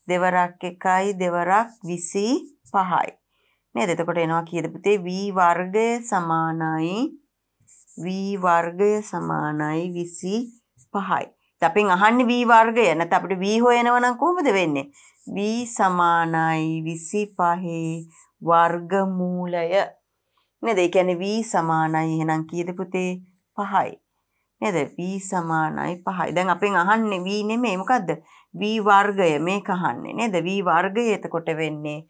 දෙවරක් 1යි දෙවරක් 25යි. නේද? එතකොට එනවා කීයද පුතේ v වර්ගය සමානයි v වර්ගය සමානයි 25යි. අපෙන් අහන්නේ v වර්ගය නැත්නම් අපිට v හොයනවා නම් කොහොමද වෙන්නේ? v සමානයි 25 වර්ගමූලය. නේද? ඒ කියන්නේ v සමානයි එහෙනම් කීයද පුතේ? 5යි. නේද? v සමානයි 5යි. දැන් අපෙන් අහන්නේ v නෙමෙයි මොකද්ද? v වර්ගය මේක අහන්නේ නේද? v වර්ගය එතකොට වෙන්නේ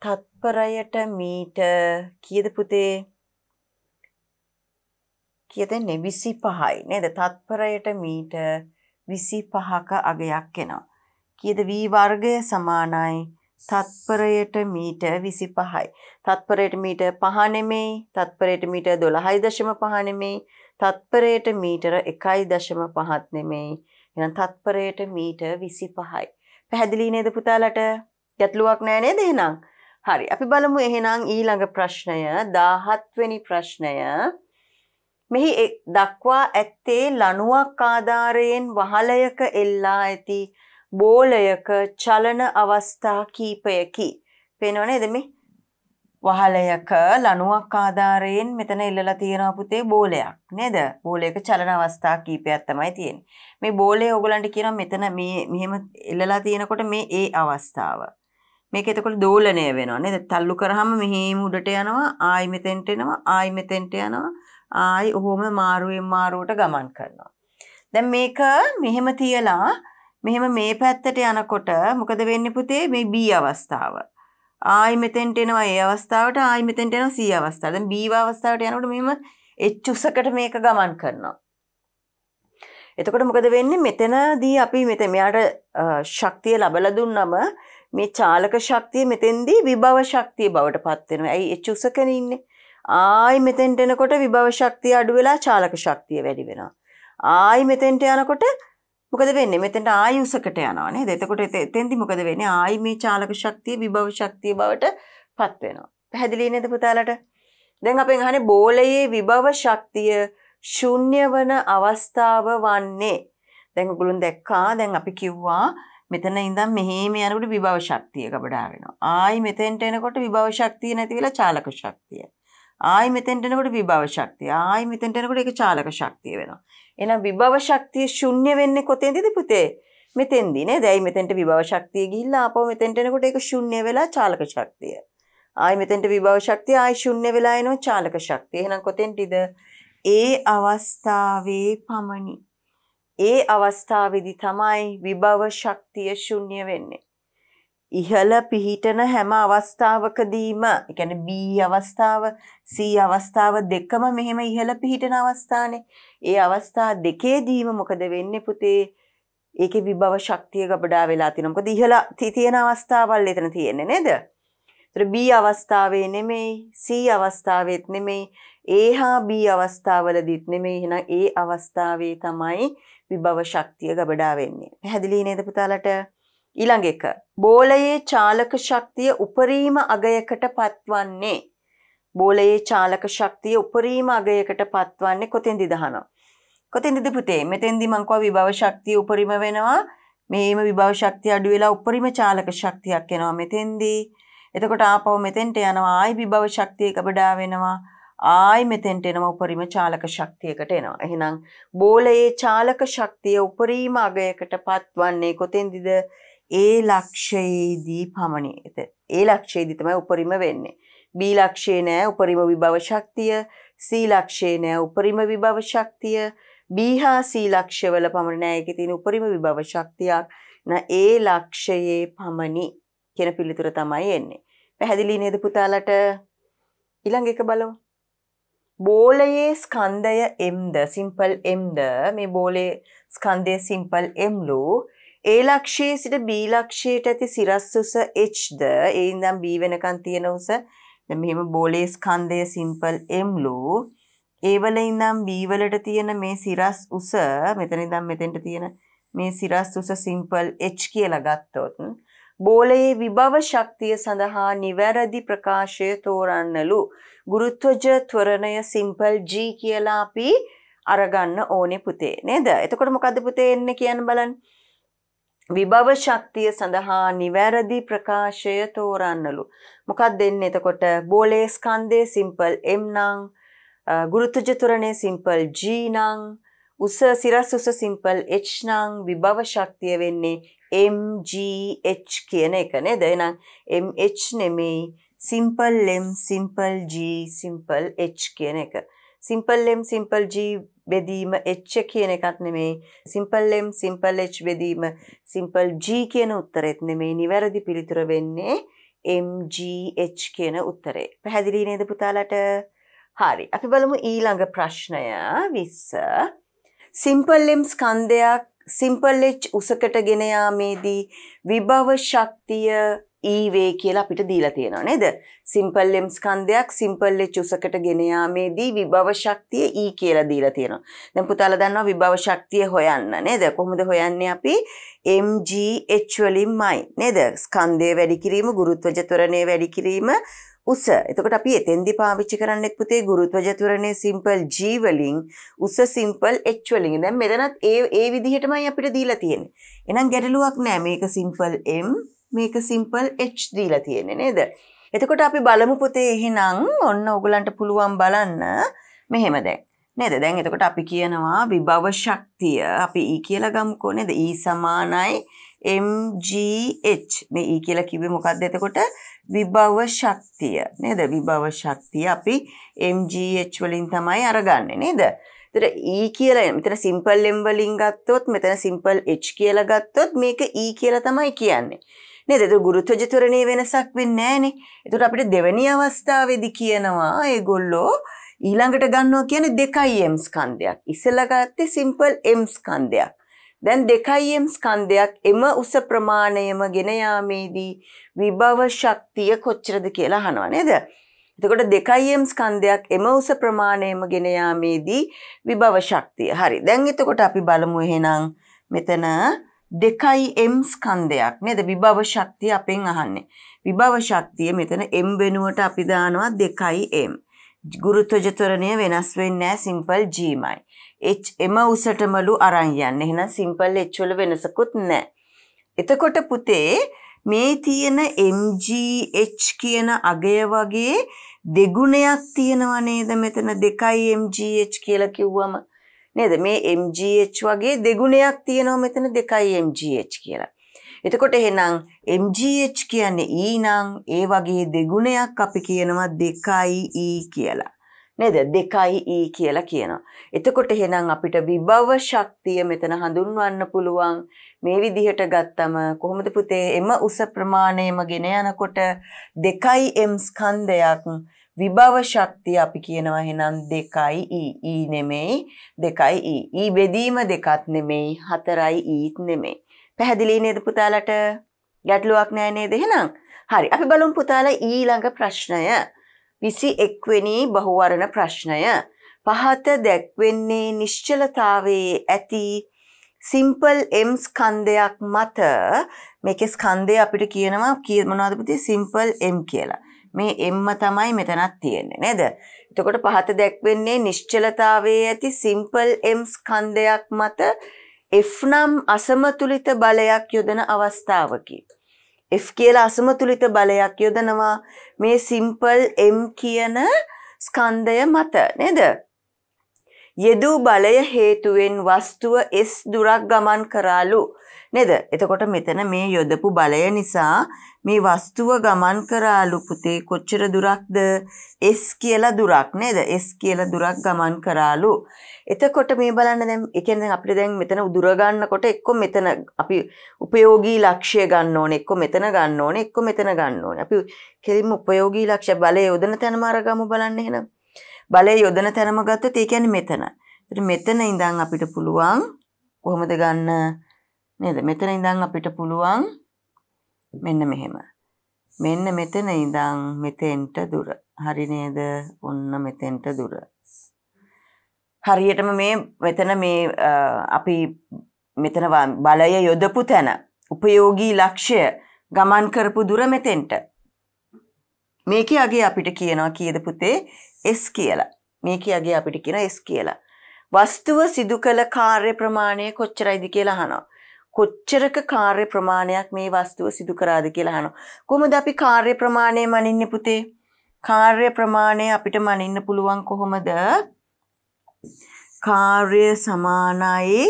තත්පරයට මීටර් කීයද පුතේ? කියදන්නේ විසි පහයි නේද තත්පරයට මීට විසි පහක අගයක් එනවා. කියද වී වර්ගය සමානයි තත්පරයට මීට විසි පහයි. තත්පරයට මීට පහනෙමෙයි තත්පරයට මීට දොළහයි දශම පහනෙමෙයි තත්පරයට මීටර එකයි දශම පහත් නෙමෙයි එනම් තත්පරයට මීට විසි පහයි. පැහැදිලි නේද පුතාලට ගැටලුවක් නෑ නේද එහෙනම්. හරි අපි බලමු එහෙනම් ඊළඟ ප්‍රශ්නය දාහත්වෙනි ප්‍රශ්නය මෙහි දක්වා ඇත්තේ ලණුවක් ආධාරයෙන් වහලයක එල්ලා ඇති බෝලයක චලන අවස්ථා කීපයකි. පේනව නේද මේ? වහලයක ලණුවක් ආධාරයෙන් මෙතන ඉල්ලලා තියෙනවා පුතේ බෝලයක් නේද? බෝලයක චලන අවස්ථා කීපයක් තමයි තියෙන්නේ. මේ බෝලේ ඕගලන්ට කියනවා මෙතන මේ මෙහෙම ඉල්ලලා තියෙනකොට මේ ඒ අවස්ථාව. මේක එතකොට දෝලණය වෙනවා නේද? තල්ලු කරාම මෙහෙම උඩට යනවා, ආයි මෙතෙන්ට එනවා, ආයි මෙතෙන්ට යනවා. ආයි ඔහොම මාරුවෙන් මාරුවට ගමන් කරනවා. දැන් මේක මෙහෙම තියලා මෙහෙම මේ පැත්තට යනකොට මොකද වෙන්නේ පුතේ මේ B අවස්ථාව. ආයි මෙතෙන්ට එනවා A අවස්ථාවට ආයි මෙතෙන්ට එනවා C අවස්ථාවට. දැන් B අවස්ථාවට යනකොට මෙහෙම H උසකට මේක ගමන් කරනවා. එතකොට මොකද වෙන්නේ මෙතනදී අපි මෙතන මෙයාට ශක්තිය ලැබලා දුන්නම මේ චාලක ශක්තිය මෙතෙන්දී විභව ශක්තිය බවට පත් වෙනවා. ඇයි H උසකනේ ඉන්නේ? ආයි මෙතෙන්ට එනකොට විභව ශක්තිය අඩු වෙලා චාලක ශක්තිය වැඩි වෙනවා. ආයි මෙතෙන්ට යනකොට මොකද වෙන්නේ? මෙතෙන්ට ආයුසකට යනවා නේද? එතකොට එතෙන්දි මොකද වෙන්නේ? ආයි මේ චාලක ශක්තිය විභව ශක්තිය බවට පත් වෙනවා. පැහැදිලි නේද පුතාලට? දැන් අපෙන් අහන්නේ බෝලයේ විභව ශක්තිය ශුන්‍ය වන අවස්ථාව වන්නේ. දැන් ඔයගොල්ලෝ දැක්කා දැන් අපි කිව්වා මෙතන ඉඳන් මෙහෙම යනකොට විභව ශක්තිය ගබඩා වෙනවා. ආයි මෙතෙන්ට එනකොට විභව ශක්තිය නැති වෙලා චාලක ශක්තිය. ආයි මෙතෙන්ට එනකොට විභව ශක්තිය. ආයි මෙතෙන්ට එනකොට ඒක චාලක ශක්තිය වෙනවා. එහෙනම් විභව ශක්තිය ශුන්‍ය වෙන්නේ කොතෙන්ද පුතේ? මෙතෙන්දි නේද? ඇයි මෙතෙන්ට විභව ශක්තිය ගිහිල්ලා ආපහු මෙතෙන්ට එනකොට ඒක ශුන්‍ය වෙලා චාලක ශක්තිය. ආයි මෙතෙන්ට විභව ශක්තිය ආයි ශුන්‍ය වෙලා එනවා චාලක ශක්තිය. එහෙනම් කොතෙන්ටද? ඒ අවස්ථාවේ පමණි. ඒ අවස්ථාවේදී තමයි විභව ශක්තිය ශුන්‍ය වෙන්නේ. ඉහළ පිහිටන හැම අවස්ථාවකදීම එකැන බී අවස්ථාව සී අවස්ථාව දෙකම මෙහෙම ඉහළ පිහිටන අවස්ථානේ ඒ අවස්ථා දෙකේදීම මොකද වෙන්න පුතේ ඒක විභව ශක්තිය ගබඩා වෙලා තින මොකද ඉහළ තියෙන අවස්ථාවල් එතන තියෙන්නේ නේද තර බී අවස්ථාවේ නෙමෙයි සී අවස්ථාවෙත් නෙමෙයි ඒහා බී අවස්ථාවලදීත් නෙමෙයි එහෙනම් ඒ අවස්ථාවේ තමයි විභව ශක්තිය ගබඩා වෙන්නේ පැහැදිලි නේද පුතාලට ඊළඟ එක බෝලයේ චාලක ශක්තිය උපරිම අගයකට පත්වන්නේ බෝලයේ චාලක ශක්තිය උපරිම අගයකට පත්වන්නේ කොතෙන්ද දහනවා කොතෙන්ද පුතේ මෙතෙන්දි මං කව විභව ශක්තිය උපරිම වෙනවා මේම විභව ශක්තිය අඩු වෙලා උපරිම චාලක ශක්තියක් එනවා මෙතෙන්දී එතකොට ආපහු මෙතෙන්ට යනවා ආයි විභව ශක්තිය ගබඩා වෙනවා ආයි මෙතෙන්ට එනවා උපරිම චාලක ශක්තියකට එනවා. එහෙනම් බෝලයේ චාලක ශක්තිය උපරිම අගයකට පත්වන්නේ කොතෙන්දද? ඒ ලක්ෂයේදී පමණි. ඒ ලක්ෂයේදී තමයි උපරිම වෙන්නේ. B ලක්ෂේ නෑ උපරිම විභව ශක්තිය, C ලක්ෂේ නෑ උපරිම විභව ශක්තිය, B හා C ලක්ෂවල පමණ නෑ ඒකේ තියෙන උපරිම විභව ශක්තියක්. න ඒ ලක්ෂයේ පමණි කියන පිළිතුර තමයි එන්නේ. පැහැදිලි නේද පුතාලට? ඊළඟ එක බලමු. බෝලයේ ස්කන්ධය m ද සිම්පල් m ද මේ බෝලේ ස්කන්ධයේ සිම්පල් m ලු ඒ ලක්ෂයේ සිට B ලක්ෂයට ඇති සිරස් උස H ද ඒ ඉඳන් B වෙනකන් තියෙන උස දැන් මෙහෙම බෝලේ ස්කන්ධය සිම්පල් M ලෝ ඒ වල ඉඳන් B වලට තියෙන මේ සිරස් උස මෙතන ඉඳන් මෙතෙන්ට තියෙන මේ සිරස් උස සිම්පල් H කියලා ගත්තොත් බෝලයේ විභව ශක්තිය සඳහා නිවැරදි ප්‍රකාශය තෝරන්නලු ගුරුත්වජ ත්වරණය සිම්පල් G කියලා අපි අරගන්න ඕනේ පුතේ නේද එතකොට මොකද්ද පුතේ එන්නේ කියන්න බලන්න විභව ශක්තිය සඳහා නිවැරදි ප්‍රකාශය තෝරන්නලු. මොකක්ද දෙන්නේ එතකොට බෝලේ ස්කන්ධේ සිම්පල් M නම් ගුරුතුජ තුරණේ සිම්පල් G නම් උස සිරස් උස සිම්පල් H නම් විභව ශක්තිය වෙන්නේ MGH කියන එක නේද? එහෙනම් MH නෙමෙයි simple M simple G simple H කියන එක. සිම්පල් M සිම්පල් G බෙදීම H කියන එකත් නෙමෙයි simple m simple h බෙදීම simple g කියන උත්තරෙත් නෙමෙයි නිවැරදි පිළිතුර වෙන්නේ mgh කියන උත්තරේ. පැහැදිලි නේද පුතාලට? හරි. අපි බලමු ඊළඟ ප්‍රශ්නය 20. simple m ස්කන්ධයක් simple h උසකට ගෙන යාමේදී විභව ශක්තිය ඊවේ කියලා අපිට දීලා තියෙනවා නේද? සිම්පල් එම් ස්කන්ධයක් සිම්පල් එච් උසකට ගෙන යාමේදී විභව ශක්තිය E කියලා දීලා තියෙනවා. දැන් පුතාලා දන්නවා විභව ශක්තිය හොයන්න නේද? කොහොමද හොයන්නේ අපි? mgh වලින්මයි නේද? ස්කන්ධය වැඩි කිරීම, ගුරුත්වජ ත්වරණය වැඩි කිරීම උස. එතකොට අපි එතෙන්දි පාවිච්චි කරන්නේ පුතේ ගුරුත්වජ ත්වරණය සිම්පල් G වලින්, උස සිම්පල් H වලින්. දැන් මෙතනත් ඒ ඒ විදිහටමයි අපිට දීලා තියෙන්නේ. එහෙනම් ගැටලුවක් නෑ මේක සිම්පල් M මේක සිම්පල් H දීලා තියෙන්නේ නේද? එතකොට අපි බලමු පුතේ එහෙනම් ඔන්න ඔයගලන්ට පුළුවන් බලන්න මෙහෙම දැන්. නේද? දැන් එතකොට අපි කියනවා විභව ශක්තිය අපි E කියලා ගමුකෝ නේද? E සමානයි mgh මේ E කියලා කිව්වේ මොකක්ද එතකොට විභව ශක්තිය නේද? විභව ශක්තිය අපි mgh වලින් තමයි අරගන්නේ නේද? තර E කියලා මෙතන සිම්පල් M වලින් ගත්තොත් මෙතන සිම්පල් H කියලා ගත්තොත් මේක E කියලා තමයි කියන්නේ. නේද? ඒක ගුරුත්වජිතුරණයේ වෙනසක් වෙන්නේ නැහනේ. ඒකට අපිට දෙවෙනි අවස්ථාවේදී කියනවා ඒගොල්ලෝ ඊළඟට ගන්නවා කියන්නේ 2m ස්කන්ධයක්. ඉස්සෙල්ලා ගත්තේ සිම්පල් m ස්කන්ධයක්. දැන් 2m ස්කන්ධයක් එම උස ප්‍රමාණයම ගෙන යාමේදී විභව ශක්තිය කොච්චරද කියලා අහනවා නේද? එතකොට 2m ස්කන්ධයක් එම උස ප්‍රමාණයම ගෙන යාමේදී විභව ශක්තිය. හරි. දැන් එතකොට අපි බලමු එහෙනම් මෙතන දෙකයි m ස්කන්ධයක් නේද විභව ශක්තිය අපෙන් අහන්නේ විභව ශක්තිය මෙතන m වෙනුවට අපි දානවා දෙකයි m ගුරුත්වජතරණය වෙනස් වෙන්නේ නැහැ සිම්පල් g මයි h m උසටමලු අරන් යන්නේ එහෙනම් සිම්පල් h වල වෙනසකුත් නැහැ එතකොට පුතේ මේ තියෙන mg h කියන අගය වගේ දෙගුණයක් තියෙනව නේද මෙතන 2mgh කියලා කිව්වම නේද මේ MGH වගේ දෙගුණයක් තියෙනවා මෙතන 2 MGH කියලා. එතකොට එහෙනම් MGH කියන්නේ E නම් ඒ වගේ දෙගුණයක් අපි කියනවා 2E කියලා. නේද? 2E කියලා කියනවා. එතකොට එහෙනම් අපිට විභව ශක්තිය මෙතන හඳුන්වන්න පුළුවන්. මේ විදිහට ගත්තම කොහොමද පුතේ එම උස ප්‍රමාණයම ගෙන යනකොට 2M ස්කන්ධයක් විභව ශක්තිය අපි කියනවා එහෙනම් 2යි e e නෙමෙයි 2යි e e බෙදීම දෙකක් නෙමෙයි 4යි eත් නෙමෙයි පැහැදිලි නේද පුතාලට ගැටලුවක් නෑ නේද එහෙනම් හරි අපි බලමු පුතාලා ඊළඟ e ප්‍රශ්නය 21 වෙනි බහුවර්ණ ප්‍රශ්නය පහත දැක්වෙන්නේ නිශ්චලතාවයේ ඇති සිම්පල් M ස්කන්ධයක් මත මේකේ ස්කන්ධය අපිට කියනවා මොනවද පුතේ සිම්පල් M කියලා. මේ එම්ම තමයි මෙතනත් තියෙන්නේ නේද? එතකොට පහත දැක්වෙන්නේ නිශ්චලතාවයේ ඇති සිම්පල් එම් ස්කන්ධයක් මත F නම් අසමතුලිත බලයක් යොදන අවස්ථාවකි. F කියලා අසමතුලිත බලයක් යොදනවා මේ සිම්පල් M කියන ස්කන්ධය මත නේද? යෙදූ බලය හේතුවෙන් වස්තුව S දුරක් ගමන් කරාලු. නේද? එතකොට මෙතන මේ යොදපු බලය නිසා මේ වස්තුව ගමන් කරාලු පුතේ කොච්චර දුරක්ද? S කියලා දුරක් නේද? S කියලා දුරක් ගමන් කරාලු. එතකොට මේ බලන්න දැන් ඒ කියන්නේ දැන් අපිට දැන් මෙතන දුර ගන්නකොට එක්ක මෙතන අපි ප්‍රයෝගී ලක්ෂ්‍ය ගන්න ඕනේ, එක්ක මෙතන ගන්න ඕනේ, එක්ක මෙතන ගන්න ඕනේ. අපි කෙලින්ම ප්‍රයෝගී ලක්ෂ්‍ය බලය යොදන තැනම අරගමු බලන්න එහෙනම්. බලය යොදන තැනම ගත්තොත් ඒ කියන්නේ මෙතන. එතකොට මෙතන ඉඳන් අපිට පුළුවන් කොහොමද ගන්න නේද මෙතන ඉඳන් අපිට පුළුවන් මෙන්න මෙහෙම මෙන්න මෙතන ඉඳන් මෙතෙන්ට දුර හරි නේද ඔන්න මෙතෙන්ට දුර හරියටම මේ මෙතන මේ අපි මෙතන බලය යොදපු තැන උපයෝගී ලක්ෂ්‍ය ගමන් කරපු දුර මෙතෙන්ට මේකේ අගේ අපිට කියනවා කීයද පුතේ S කියලා. මේකේ අගේ අපිට කියන S කියලා. වස්තුව සිදු කළ කාර්ය ප්‍රමාණය කොච්චරයිද කියලා අහනවා. කොච්චරක කාර්ය ප්‍රමාණයක් මේ වස්තුව සිදු කරාද කියලා අහනවා. කොහොමද අපි කාර්ය ප්‍රමාණය මනින්නේ පුතේ? කාර්ය ප්‍රමාණය අපිට මනින්න පුළුවන් කොහොමද? කාර්ය සමානයි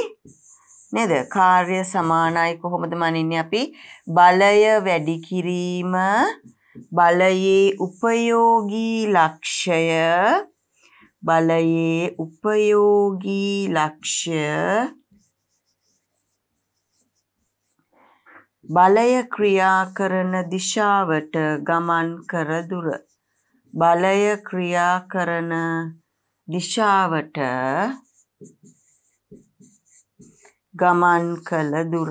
නේද? කාර්ය සමානයි කොහොමද මනින්නේ අපි? බලය වැඩි කිරීම බලයේ උපයෝගී ලක්ෂය බලයේ උපයෝගී ලක්ෂය බලය ක්‍රියා කරන දිශාවට ගමන් කර දුර. බලය ක්‍රියා කරන දිශාවට ගමන් කළ දුර.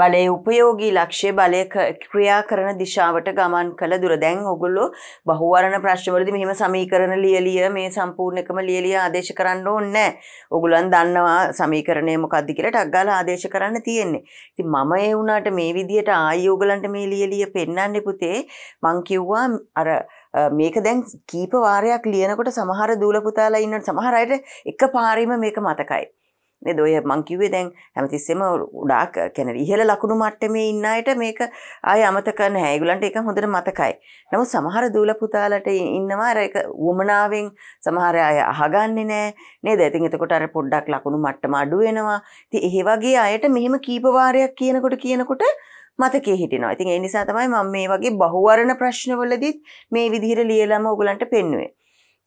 බලයේ උපයෝගී ලක්ෂ්‍ය බලය ක්‍රියා කරන දිශාවට ගමන් කළ දුර. දැන් ඔගොල්ලෝ බහුවර්ණ ප්‍රශ්නවලදී මෙහිම සමීකරණ ලියලිය මේ සම්පූර්ණ එකම ලියලිය ආදේශ කරන්න ඕනේ නැහැ. ඔගොල්ලන් දන්නවා සමීකරණය මොකක්ද කියලා ටක් ගාලා ආදේශ කරන්න තියෙන්නේ. ඉතින් මම ඒ වුණාට මේ විදියට ආයි ඔයගලන්ට මේ ලියලිය පෙන්වන්නේ පුතේ මං කිව්වා අර මේක දැන් කීප වාරයක් ලියනකොට සමහර දූල පුතාලා ඉන්නට සමහර අයට එකපාරින්ම මේක මතකයි. නේද ඔය මං කිව්වේ දැන් හැමතිස්සෙම උඩාක් කියන ඉහළ ලකුණු මට්ටමේ ඉන්න අයට මේක ආය අමතක නැහැ. ඒගොල්ලන්ට ඒක හොඳට මතකයි. නමුත් සමහර දූල පුතාලට ඉන්නවා අර ඒක වමනාවෙන් සමහර අය අහගන්නේ නැහැ. නේද? ඉතින් එතකොට අර පොඩ්ඩක් ලකුණු මට්ටම අඩු වෙනවා. ඉතින් ඒ වගේ අයට මෙහෙම කීප වාරයක් කියනකොට කියනකොට මතකේ හිටිනවා. ඉතින් ඒ නිසා තමයි මම මේ වගේ බහුවරණ ප්‍රශ්නවලදීත් මේ විදිහට ලියලම ඔයගලන්ට පෙන්නුවේ.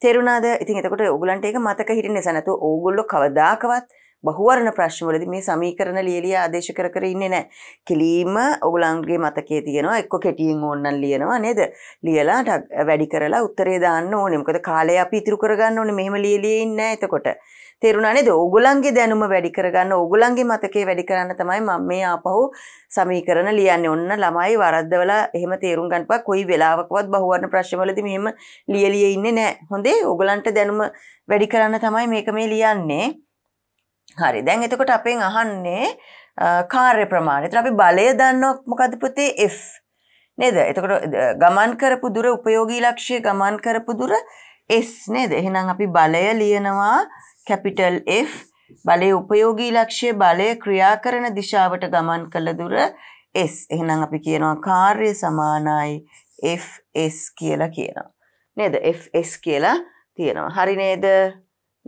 තේරුණාද? ඉතින් එතකොට ඔයගලන්ට ඒක මතක හිටින්න නිසා නැතුව ඕගොල්ලෝ කවදාකවත් බහුවර්ණ ප්‍රශ්නවලදී මේ සමීකරණ ලියලිය ආදේශ කර කර ඉන්නේ නැහැ. කෙලීම ඔගලන්ගේ මතකයේ තියෙනවා එක්ක කෙටියෙන් ඕන්නම් ලියනවා නේද? ලියලා වැඩි කරලා උත්තරේ දාන්න ඕනේ. මොකද කාලය අපි ඉතුරු කරගන්න ඕනේ. මෙහෙම ලියලියේ ඉන්නේ නැහැ එතකොට. තේරුණා නේද? ඕගොල්ලන්ගේ දැනුම වැඩි කරගන්න, ඕගොල්ලන්ගේ මතකේ වැඩි කරන්න තමයි මම මේ ආපහු සමීකරණ ලියන්නේ. ඔන්න ළමයි වරද්දවලා එහෙම තේරුම් ගන්නපා කොයි වෙලාවකවත් බහුවර්ණ ප්‍රශ්නවලදී මෙහෙම ලියලියේ ඉන්නේ නැහැ. හොඳේ? ඕගොල්ලන්ට දැනුම වැඩි කරන්න තමයි මේක මේ ලියන්නේ. හරි දැන් එතකොට අපෙන් අහන්නේ කාර්ය ප්‍රමාණය. එතන අපි බලය දන්නවා මොකද්ද පුතේ F. නේද? එතකොට ගමන් කරපු දුර උපයෝගී ලක්ෂ්‍ය ගමන් කරපු දුර S නේද? එහෙනම් අපි බලය ලියනවා capital F. බලයේ උපයෝගී ලක්ෂ්‍ය බලය ක්‍රියා කරන දිශාවට ගමන් කළ දුර S. එහෙනම් අපි කියනවා කාර්ය සමානයි FS කියලා කියනවා. නේද? FS කියලා තියෙනවා. හරි නේද?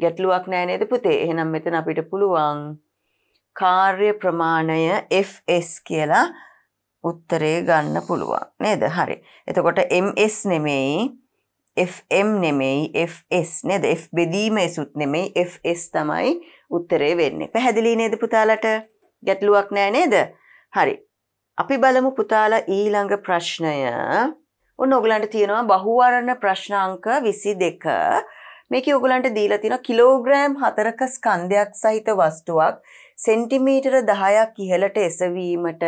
ගැටලුවක් නෑ නේද පුතේ? එහෙනම් මෙතන අපිට පුළුවන් කාර්ය ප්‍රමාණය FS කියලා උත්තරේ ගන්න පුළුවන් නේද? හරි. එතකොට MS නෙමෙයි FM නෙමෙයි FS නේද? F බෙදීම එසුත් නෙමෙයි FS තමයි උත්තරේ වෙන්නේ. පැහැදිලි නේද පුතාලට? ගැටලුවක් නෑ නේද? හරි. අපි බලමු පුතාලා ඊළඟ ප්‍රශ්නය. ඔන්න ඔයගලන්ට තියෙනවා බහුවර්ණ ප්‍රශ්න අංක 22. මේකේ ඔයගලන්ට දීලා තියෙනවා කිලෝග්‍රෑම් 4ක ස්කන්ධයක් සහිත වස්තුවක් සෙන්ටිමීටර 10ක් ඉහළට එසවීමට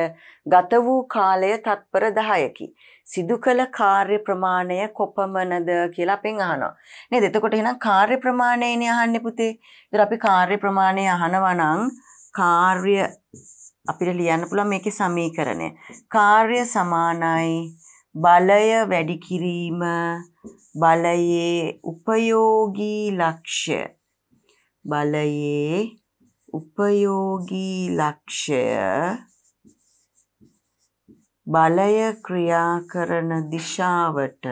ගත වූ කාලය තත්පර 10කි. සිදු කළ කාර්ය ප්‍රමාණය කොපමණද කියලා අපෙන් අහනවා. නේද? එතකොට එහෙනම් කාර්ය ප්‍රමාණයනේ අහන්නේ පුතේ. ඉතින් අපි කාර්ය ප්‍රමාණය අහනවා නම් කාර්ය අපිට ලියන්න පුළුවන් මේකේ සමීකරණය. කාර්ය සමානයි බලය වැඩි කිරීම බලයේ උපයෝගී ලක්ෂ්‍ය බලයේ උපයෝගී ලක්ෂ්‍ය බලය ක්‍රියා කරන දිශාවට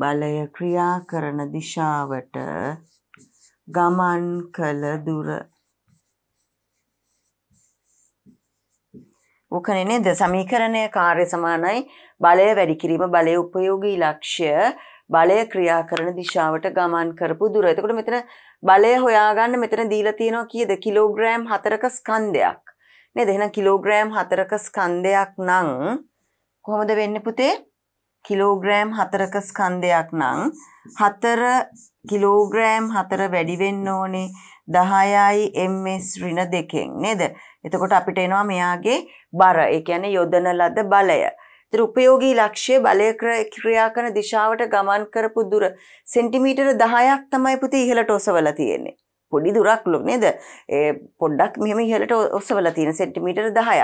බලය ක්‍රියා කරන දිශාවට ගමන් කළ දුර ඕකනේ නේද? සමීකරණය කාර්ය සමානයි බලය වැඩි කිරීම බලය උපයෝගී ලක්ෂ්‍ය බලය ක්‍රියා කරන දිශාවට ගමන් කරපු දුර. එතකොට මෙතන බලය හොයාගන්න මෙතන දීලා තියෙනවා කීයද? කිලෝග්‍රෑම් 4ක ස්කන්ධයක්. නේද? එහෙනම් කිලෝග්‍රෑම් 4ක ස්කන්ධයක් නම් කොහොමද වෙන්නේ පුතේ? කිලෝග්‍රෑම් 4ක ස්කන්ධයක් නම් 4 කිලෝග්‍රෑම් 4 වැඩි වෙන්න ඕනේ. 10යි ms ඍණ දෙකෙන් නේද? එතකොට අපිට එනවා මෙයාගේ බර. ඒ කියන්නේ යොදන ලද බලය. ඒතර උපයෝගී ලක්ෂ්‍ය බලය ක්‍රියා කරන දිශාවට ගමන් කරපු දුර සෙන්ටිමීටර 10ක් තමයි පුතේ ඉහළට ඔසවලා තියෙන්නේ. පොඩි දුරක් ලොක් නේද? ඒ පොඩ්ඩක් මෙහෙම ඉහළට ඔසවලා තියෙන සෙන්ටිමීටර 10ක්.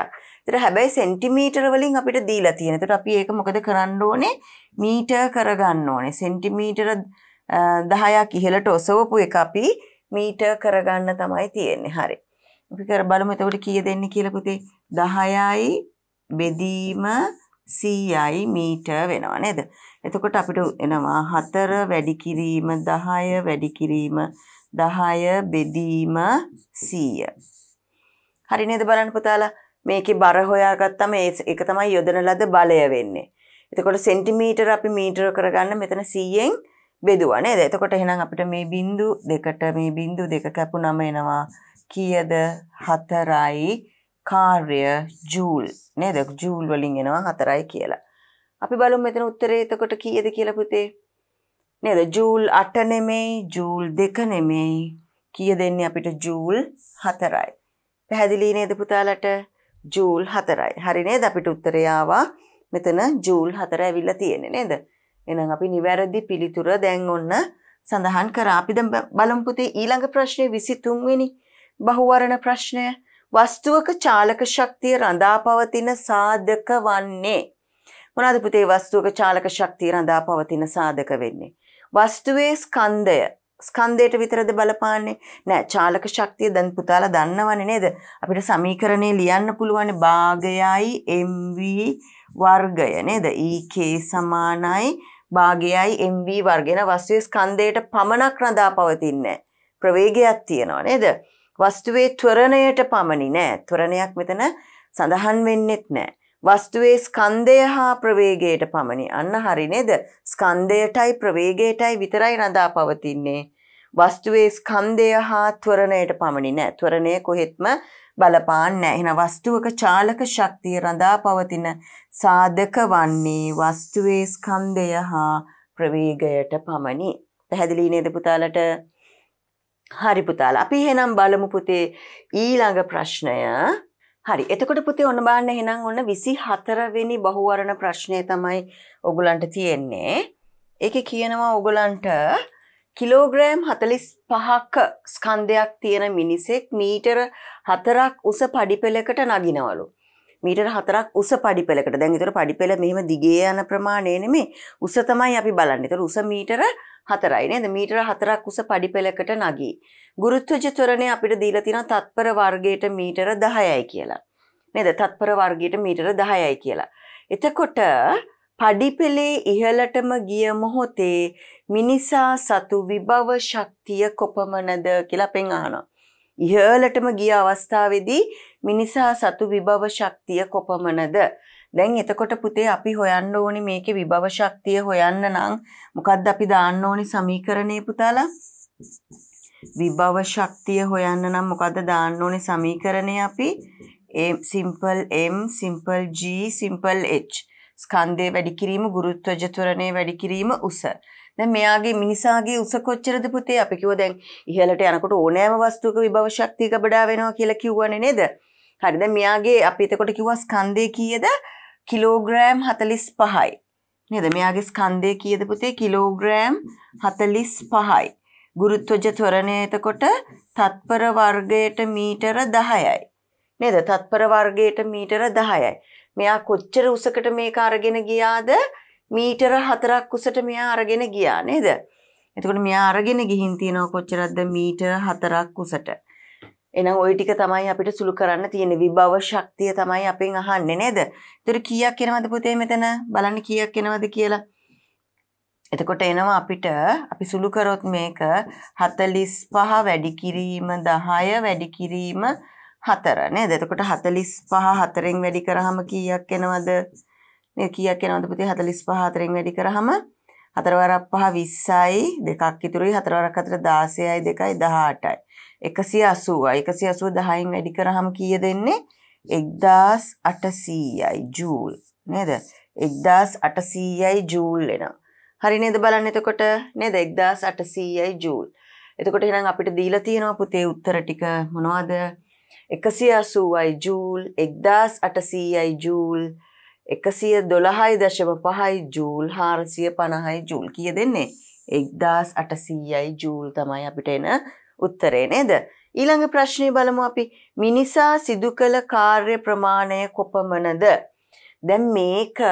ඒතර හැබැයි සෙන්ටිමීටර වලින් අපිට දීලා තියෙන. ඒතර අපි ඒක මොකද කරන්න ඕනේ? මීටර් කරගන්න ඕනේ. සෙන්ටිමීටර 10ක් ඉහළට ඔසවපු එක අපි මීට කරගන්න තමයි තියෙන්නේ. හරි. අපි කර බලමු එතකොට කීය දෙන්නේ කියලා පුතේ 10යි බෙදීම 100යි මීටර වෙනවා නේද? එතකොට අපිට එනවා 4 වැඩි කිරීම 10 වැඩි කිරීම 10 බෙදීම 100. හරි නේද බලන්න පුතාලා මේකේ බර හොයාගත්තම ඒක තමයි යොදන ලද බලය වෙන්නේ. එතකොට සෙන්ටිමීටර අපි මීටර කරගන්න මෙතන 100ෙන් බෙදුවා නේද? එතකොට එහෙනම් අපිට මේ බිංදු දෙකට මේ බිංදු දෙක කැපුනම එනවා කීයද? 4යි කාර්ය ජූල් නේද? ජූල් වලින් එනවා 4යි කියලා. අපි බලමු මෙතන උත්තරේ එතකොට කීයද කියලා පුතේ? නේද? ජූල් 8 නෙමෙයි, ජූල් 2 නෙමෙයි. කීය දෙන්නේ අපිට ජූල් 4යි. පැහැදිලි නේද පුතාලට? ජූල් 4යි. හරි නේද? අපිට උත්තරය ආවා. මෙතන ජූල් 4 ඇවිල්ලා තියෙන්නේ නේද? එහෙනම් අපි නිවැරදි පිළිතුර දැන් ඔන්න සඳහන් කරා. අපි දැන් බලමු පුතේ ඊළඟ ප්‍රශ්නේ 23 වෙනි බහුවර්ණ ප්‍රශ්නය. වස්තුවක චාලක ශක්තිය රඳා පවතින සාධක වන්නේ මොනවාද පුතේ වස්තුවක චාලක ශක්තිය රඳා පවතින සාධක වෙන්නේ? වස්තුවේ ස්කන්ධය ස්කන්ධයට විතරද බලපාන්නේ නෑ චාලක ශක්තිය දැන් පුතාලා දන්නවනේ නේද අපිට සමීකරණේ ලියන්න පුළුවන් භාගයයි mv වර්ගය නේද ek සමානයි භාගයයි MV වර්ගෙන වස්තුවේ ස්කන්ධයට පමණක් රඳා පවතින්නේ ප්‍රවේගයක් තියෙනවා නේද? වස්තුවේ ත්වරණයට පමණි නෑ. ත්වරණයක් මෙතන සඳහන් වෙන්නෙත් නෑ. වස්තුවේ ස්කන්ධය හා ප්‍රවේගයට පමණි. අන්න හරි නේද? ස්කන්ධයටයි ප්‍රවේගයටයි විතරයි රඳා පවතින්නේ. වස්තුවේ ස්කන්ධය හා ත්වරණයට පමණි නෑ. ත්වරණය කොහෙත්ම බලපාන්නේ නැහැ. එහෙනම් වස්තුවක චාලක ශක්තිය රඳා පවතින සාධක වන්නේ වස්තුවේ ස්කන්ධය හා ප්‍රවේගයට පමණි. පැහැදිලි නේද පුතාලට? හරි පුතාලා. අපි එහෙනම් බලමු පුතේ ඊළඟ ප්‍රශ්නය. හරි. එතකොට පුතේ ඔන්න බලන්න එහෙනම් ඔන්න 24 වෙනි බහුවර්ණ ප්‍රශ්නය තමයි ඔගලන්ට තියෙන්නේ. ඒකේ කියනවා ඔගලන්ට කිලෝග්‍රෑම් 45ක ස්කන්ධයක් තියෙන මිනිසෙක් මීටර හතරක් උස පඩිපෙළකට නගිනවලු. මීටර හතරක් උස පඩිපෙළකට දැන් ඒතර පඩිපෙළ මෙහෙම දිගේ යන ප්‍රමාණය නෙමෙයි උස තමයි අපි බලන්නේ. ඒතර උස මීටර හතරයි නේද? මීටර හතරක් උස පඩිපෙළකට නගී. ගුරුත්වජ ත්වරණය අපිට දීලා තියෙනවා තත්පර වර්ගයට මීටර 10යි කියලා. නේද? තත්පර වර්ගයට මීටර 10යි කියලා. එතකොට පඩිපෙළේ ඉහළටම ගිය මොහොතේ මිනිසා සතු විභව ශක්තිය කොපමණද කියලා පෙන් අහනවා. ඉහළටම ගිය අවස්ථාවේදී මිනිසා සතු විභව ශක්තිය කොපමණද? දැන් එතකොට පුතේ අපි හොයන්න ඕනි මේකේ විභව ශක්තිය හොයන්න නම් මොකද්ද අපි දාන්න ඕනි සමීකරණේ පුතාලා? විභව ශක්තිය හොයන්න නම් මොකද්ද දාන්න ඕනේ සමීකරණේ අපි m simple m simple g simple h ස්කන්ධේ වැඩි කිරීම ගුරුත්වජ ත්වරණේ වැඩි කිරීම උස දැන් මෙයාගේ මිනිසාගේ උස කොච්චරද පුතේ අපි කිව්ව දැන් ඉහළට යනකොට ඕනෑම වස්තුවක විභව ශක්තිය ගබඩා වෙනවා කියලා කිව්වනේ නේද? හරි දැන් මෙයාගේ අපි එතකොට කිව්වා ස්කන්ධය කීයද? කිලෝග්‍රෑම් 45යි. නේද? මෙයාගේ ස්කන්ධය කීයද පුතේ? කිලෝග්‍රෑම් 45යි. ගුරුත්වජ ත්වරණය එතකොට තත්පර වර්ගයට මීටර 10යි. නේද? තත්පර වර්ගයට මීටර 10යි. මෙයා කොච්චර උසකට මේක අරගෙන ගියාද? මීටර 4ක් උසට මෙයා අරගෙන ගියා නේද? එතකොට මෙයා අරගෙන ගිහින් තියෙනවා කොච්චරක්ද මීටර 4ක් උසට. එහෙනම් ওই ටික තමයි අපිට සුළු කරන්න තියෙන විභව ශක්තිය තමයි අපෙන් අහන්නේ නේද? ඒතර කීයක් එනවද පුතේ මෙතන? බලන්න කීයක් එනවද කියලා. එතකොට එනවා අපිට අපි සුළු කරොත් මේක 45 වැඩි කිරීම 10 වැඩි කිරීම 4 නේද? එතකොට 45 4ෙන් වැඩි කරාම කීයක් එනවද? මේ කීයක් යනවද පුතේ 45 4න් වැඩි කරාම 4 වරක් 5 20යි දෙකක් ඉතුරුයි 4 වරක් අතර 16යි 2යි 18යි 180යි 180 10න් වැඩි කරාම කීයද එන්නේ 1800යි ජූල් නේද 1800යි ජූල් එනවා හරි නේද බලන්න එතකොට නේද 1800යි ජූල් එතකොට එහෙනම් අපිට දීලා තියෙනවා පුතේ උත්තර ටික මොනවද 180යි ජූල් 1800යි ජූල් එකසිය දොළහයි දශම පහයි ජූල් හාරසිය පණහයි ජූල් කිය දෙන්නේ. එක්දස් අටසීයයි ජූල් තමයි අපිට එන උත්තරේ නේද. ඊළඟ ප්‍රශ්නය බලමු අපි මිනිසා සිදු කළ කාර්ය ප්‍රමාණය කොපමනද. දැන් මේක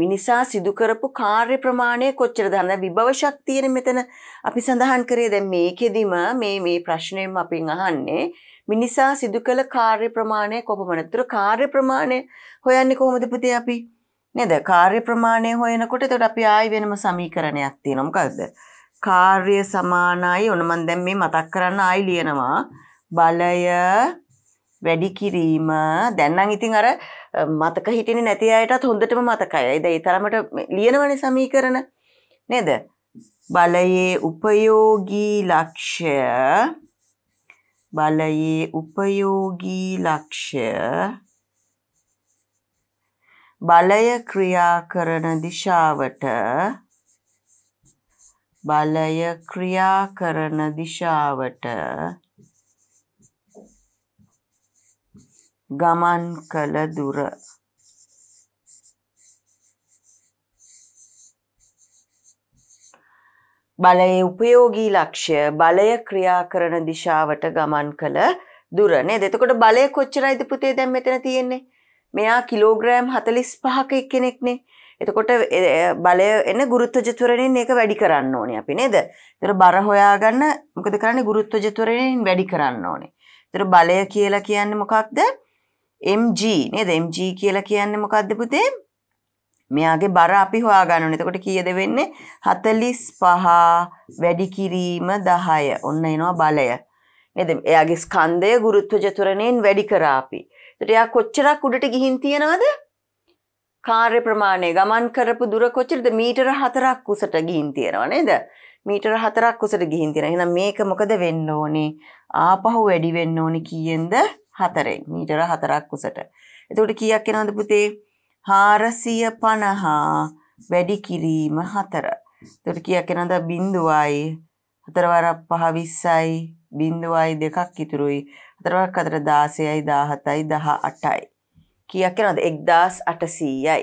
මිනිසා සිදුකරපු කාර්ය ප්‍රමාණය කොච්චර දන්න විභවශක්තියන මෙතන අපි සඳහන් කරේ දැන් මේකෙදිම මේ මේ ප්‍රශ්නයෙන් අපින් අහන්නේ මිනිසා සිදු කළ කාර්ය ප්‍රමාණය කොපමණද? ඒතර කාර්ය ප්‍රමාණය හොයන්නේ කොහොමද පුතේ අපි? නේද? කාර්ය ප්‍රමාණය හොයනකොට ඒතර අපි ආයි වෙනම සමීකරණයක් තියෙනවා. මොකද්ද? කාර්ය සමානයි ඔන්න මම දැන් මේ මතක් කරන්න ආයි ලියනවා. බලය වැඩි කිරීම දැන් නම් ඉතින් අර මතක හිටින්නේ නැති අයටත් හොඳටම මතකයි. ඒ ඒ තරමට ලියනවනේ සමීකරණ. නේද? බලයේ උපයෝගී ලක්ෂ්‍ය බලයේ උපයෝගී ලක්ෂ්‍ය බලය ක්‍රියා කරන දිශාවට බලය ක්‍රියා කරන දිශාවට ගමන් කළ දුර බලයේ උපයෝගී ලක්ෂ්‍ය බලය ක්‍රියා කරන දිශාවට ගමන් කළ දුර නේද? එතකොට බලය කොච්චරයිද පුතේ දැන් මෙතන තියෙන්නේ? මෙයා කිලෝග්‍රෑම් 45ක එක්කෙනෙක්නේ. එතකොට බලය එන ගුරුත්වජ ත්වරණයෙන් ඒක වැඩි කරන්න ඕනේ අපි නේද? ඒතර බර හොයාගන්න මොකද කරන්නේ ගුරුත්වජ ත්වරණයෙන් වැඩි කරන්න ඕනේ. ඒතර බලය කියලා කියන්නේ මොකක්ද? mg නේද? mg කියලා කියන්නේ මොකක්ද පුතේ? මෙයාගේ බර අපි හොයාගන්න ඕනේ. එතකොට කීයද වෙන්නේ? 45 වැඩි කිරීම 10. ඔන්න එනවා බලය. නේද? එයාගේ ස්කන්ධය ගුරුත්ව චතුරණයෙන් වැඩි කරා අපි. එතකොට එයා කොච්චරක් උඩට ගිහින් තියනවද? කාර්ය ප්‍රමාණය ගමන් කරපු දුර කොච්චරද? මීටර 4ක් උසට ගිහින් තියනවා නේද? මීටර 4ක් උසට ගිහින් තියනවා. එහෙනම් මේක මොකද වෙන්න ඕනේ? ආපහු වැඩි වෙන්න ඕනේ කීයෙන්ද? 4ෙන්. මීටර 4ක් උසට. එතකොට කීයක් එනවද පුතේ? හාරසිය පණහා වැඩි කිරීම හතර. තුට කිය කෙනද බින්දුවයි හතරවරක් පහවිස්සයි බින්දුවයි දෙකක් ඉතුරුයි හතරවක් අතර දාසයයි දාහතයි දහ අටයි. කියක් කෙනද එක්දස් අටසීයයි.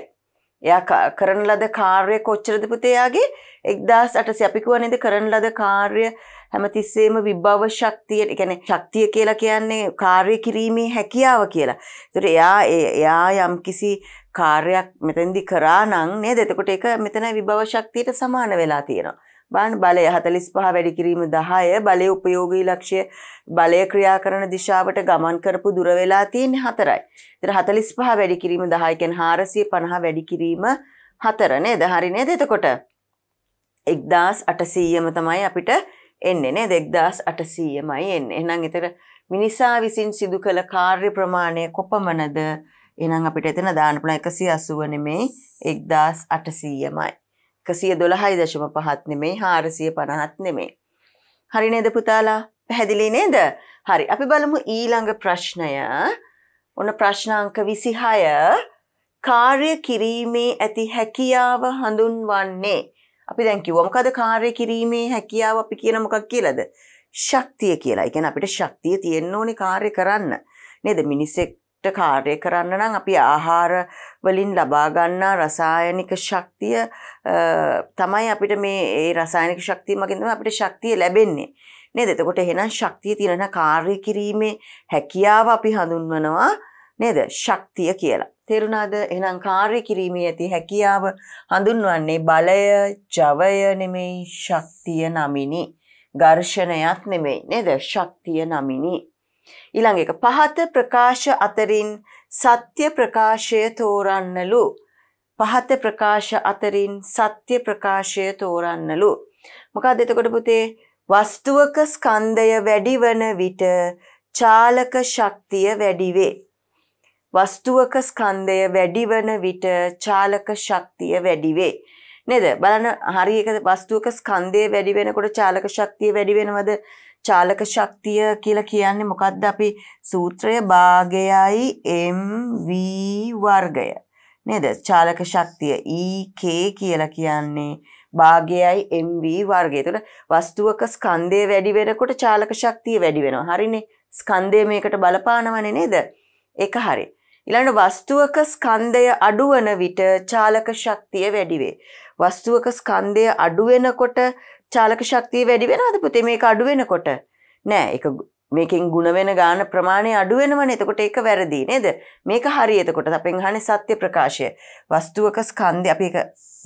එයා කරන ලද කාර්ය කොච්චරද පුතයාගේ එක්දස් අටසි අපිකුවනද කරන ලද කාර්ය හැමතිස්සෙම විභව ශක්තිය, ඒ කියන්නේ ශක්තිය කියලා කියන්නේ කාර්ය කිරීමේ හැකියාව කියලා. ඒතර එයා එයා යම්කිසි කාර්යයක් මෙතෙන්දි කරා නම් නේද? එතකොට ඒක මෙතන විභව ශක්තියට සමාන වෙලා තියෙනවා. බලන්න බලය 45 වැඩි කිරීම 10 බලයේ ප්‍රයෝගී ලක්ෂ්‍ය බලය ක්‍රියා කරන දිශාවට ගමන් කරපු දුර වෙලා තියෙන්නේ 4යි. ඒතර 45 වැඩි කිරීම 10 කියන්නේ 450 වැඩි කිරීම 4 නේද? හරි නේද? එතකොට 1800ම තමයි අපිට එන්නේ නේ දෙක්දස් අටසීයමයි එන්න එනම් එතර මිනිසා විසින් සිදු කළ කාර්ය ප්‍රමාණය කොපමනද එනම් අපිට එතන දානපන එකසි අසුවනෙමේ එක්දස් අටසීයමයි කසිය දොළහයි දශම පහත් නෙමේ හාරසිය පණහත් නෙමේ හරි නේද පුතාලා පැහැදිලි නේද හරි අපි බලමු ඊළඟ ප්‍රශ්නය ඔන්න ප්‍රශ්නාංක විසිහය කාර්ය කිරීමේ ඇති හැකියාව හඳුන්වන්නේ අපි දැන් කිව්වා මොකද කාර්ය කිරීමේ හැකියාව අපි කියන මොකක් කියලාද? ශක්තිය කියලා. ඒ කියන්නේ අපිට ශක්තිය තියෙන්න ඕනේ කාර්ය කරන්න. නේද? මිනිසෙක්ට කාර්ය කරන්න නම් අපි ආහාර වලින් ලබා ගන්නා රසායනික ශක්තිය තමයි අපිට මේ ඒ රසායනික ශක්තිය මගින් තමයි අපිට ශක්තිය ලැබෙන්නේ. නේද? එතකොට එහෙනම් ශක්තිය තියෙන කාර්ය කිරීමේ හැකියාව අපි හඳුන්වනවා නේද? ශක්තිය කියලා. තේරුණාද? එහෙනම් කාර්ය කිරීමේ ඇති හැකියාව හඳුන්වන්නේ බලය, ජවය නෙමෙයි, ශක්තිය නමිනි. ඝර්ෂණයක් නෙමෙයි නේද? ශක්තිය නමිනි. ඊළඟ එක පහත ප්‍රකාශ අතරින් සත්‍ය ප්‍රකාශය තෝරන්නලු. පහත ප්‍රකාශ අතරින් සත්‍ය ප්‍රකාශය තෝරන්නලු. මොකක්ද එතකොට පුතේ? වස්තුවක ස්කන්ධය වැඩි වන විට චාලක ශක්තිය වැඩි වේ. වස්තුවක ස්කන්ධය වැඩි වන විට චාලක ශක්තිය වැඩි වේ. නේද? බලන්න හරියක වස්තුවක ස්කන්ධය වැඩි වෙනකොට චාලක ශක්තිය වැඩි වෙනවද? චාලක ශක්තිය කියලා කියන්නේ මොකද්ද? අපි සූත්‍රය භාගයයි mv වර්ගය. නේද? චාලක ශක්තිය ek කියලා කියන්නේ භාගයයි mv වර්ගය. එතකොට වස්තුවක ස්කන්ධය වැඩි වෙනකොට චාලක ශක්තිය වැඩි වෙනවා. හරිනේ. ස්කන්ධය මේකට බලපානවනේ නේද? ඒක හරියි. ඊළඟ වස්තුවක ස්කන්ධය අඩුවන විට චාලක ශක්තිය වැඩි වේ. වස්තුවක ස්කන්ධය අඩු වෙනකොට චාලක ශක්තිය වැඩි වෙනවද පුතේ මේක අඩු වෙනකොට? නෑ ඒක මේකෙන් ಗುಣ වෙන ගාන ප්‍රමාණය අඩු වෙනවනේ. එතකොට ඒක වැරදි නේද? මේක හරි. එතකොට අපෙන් අහන්නේ සත්‍ය ප්‍රකාශය. වස්තුවක ස්කන්ධය අපි ඒක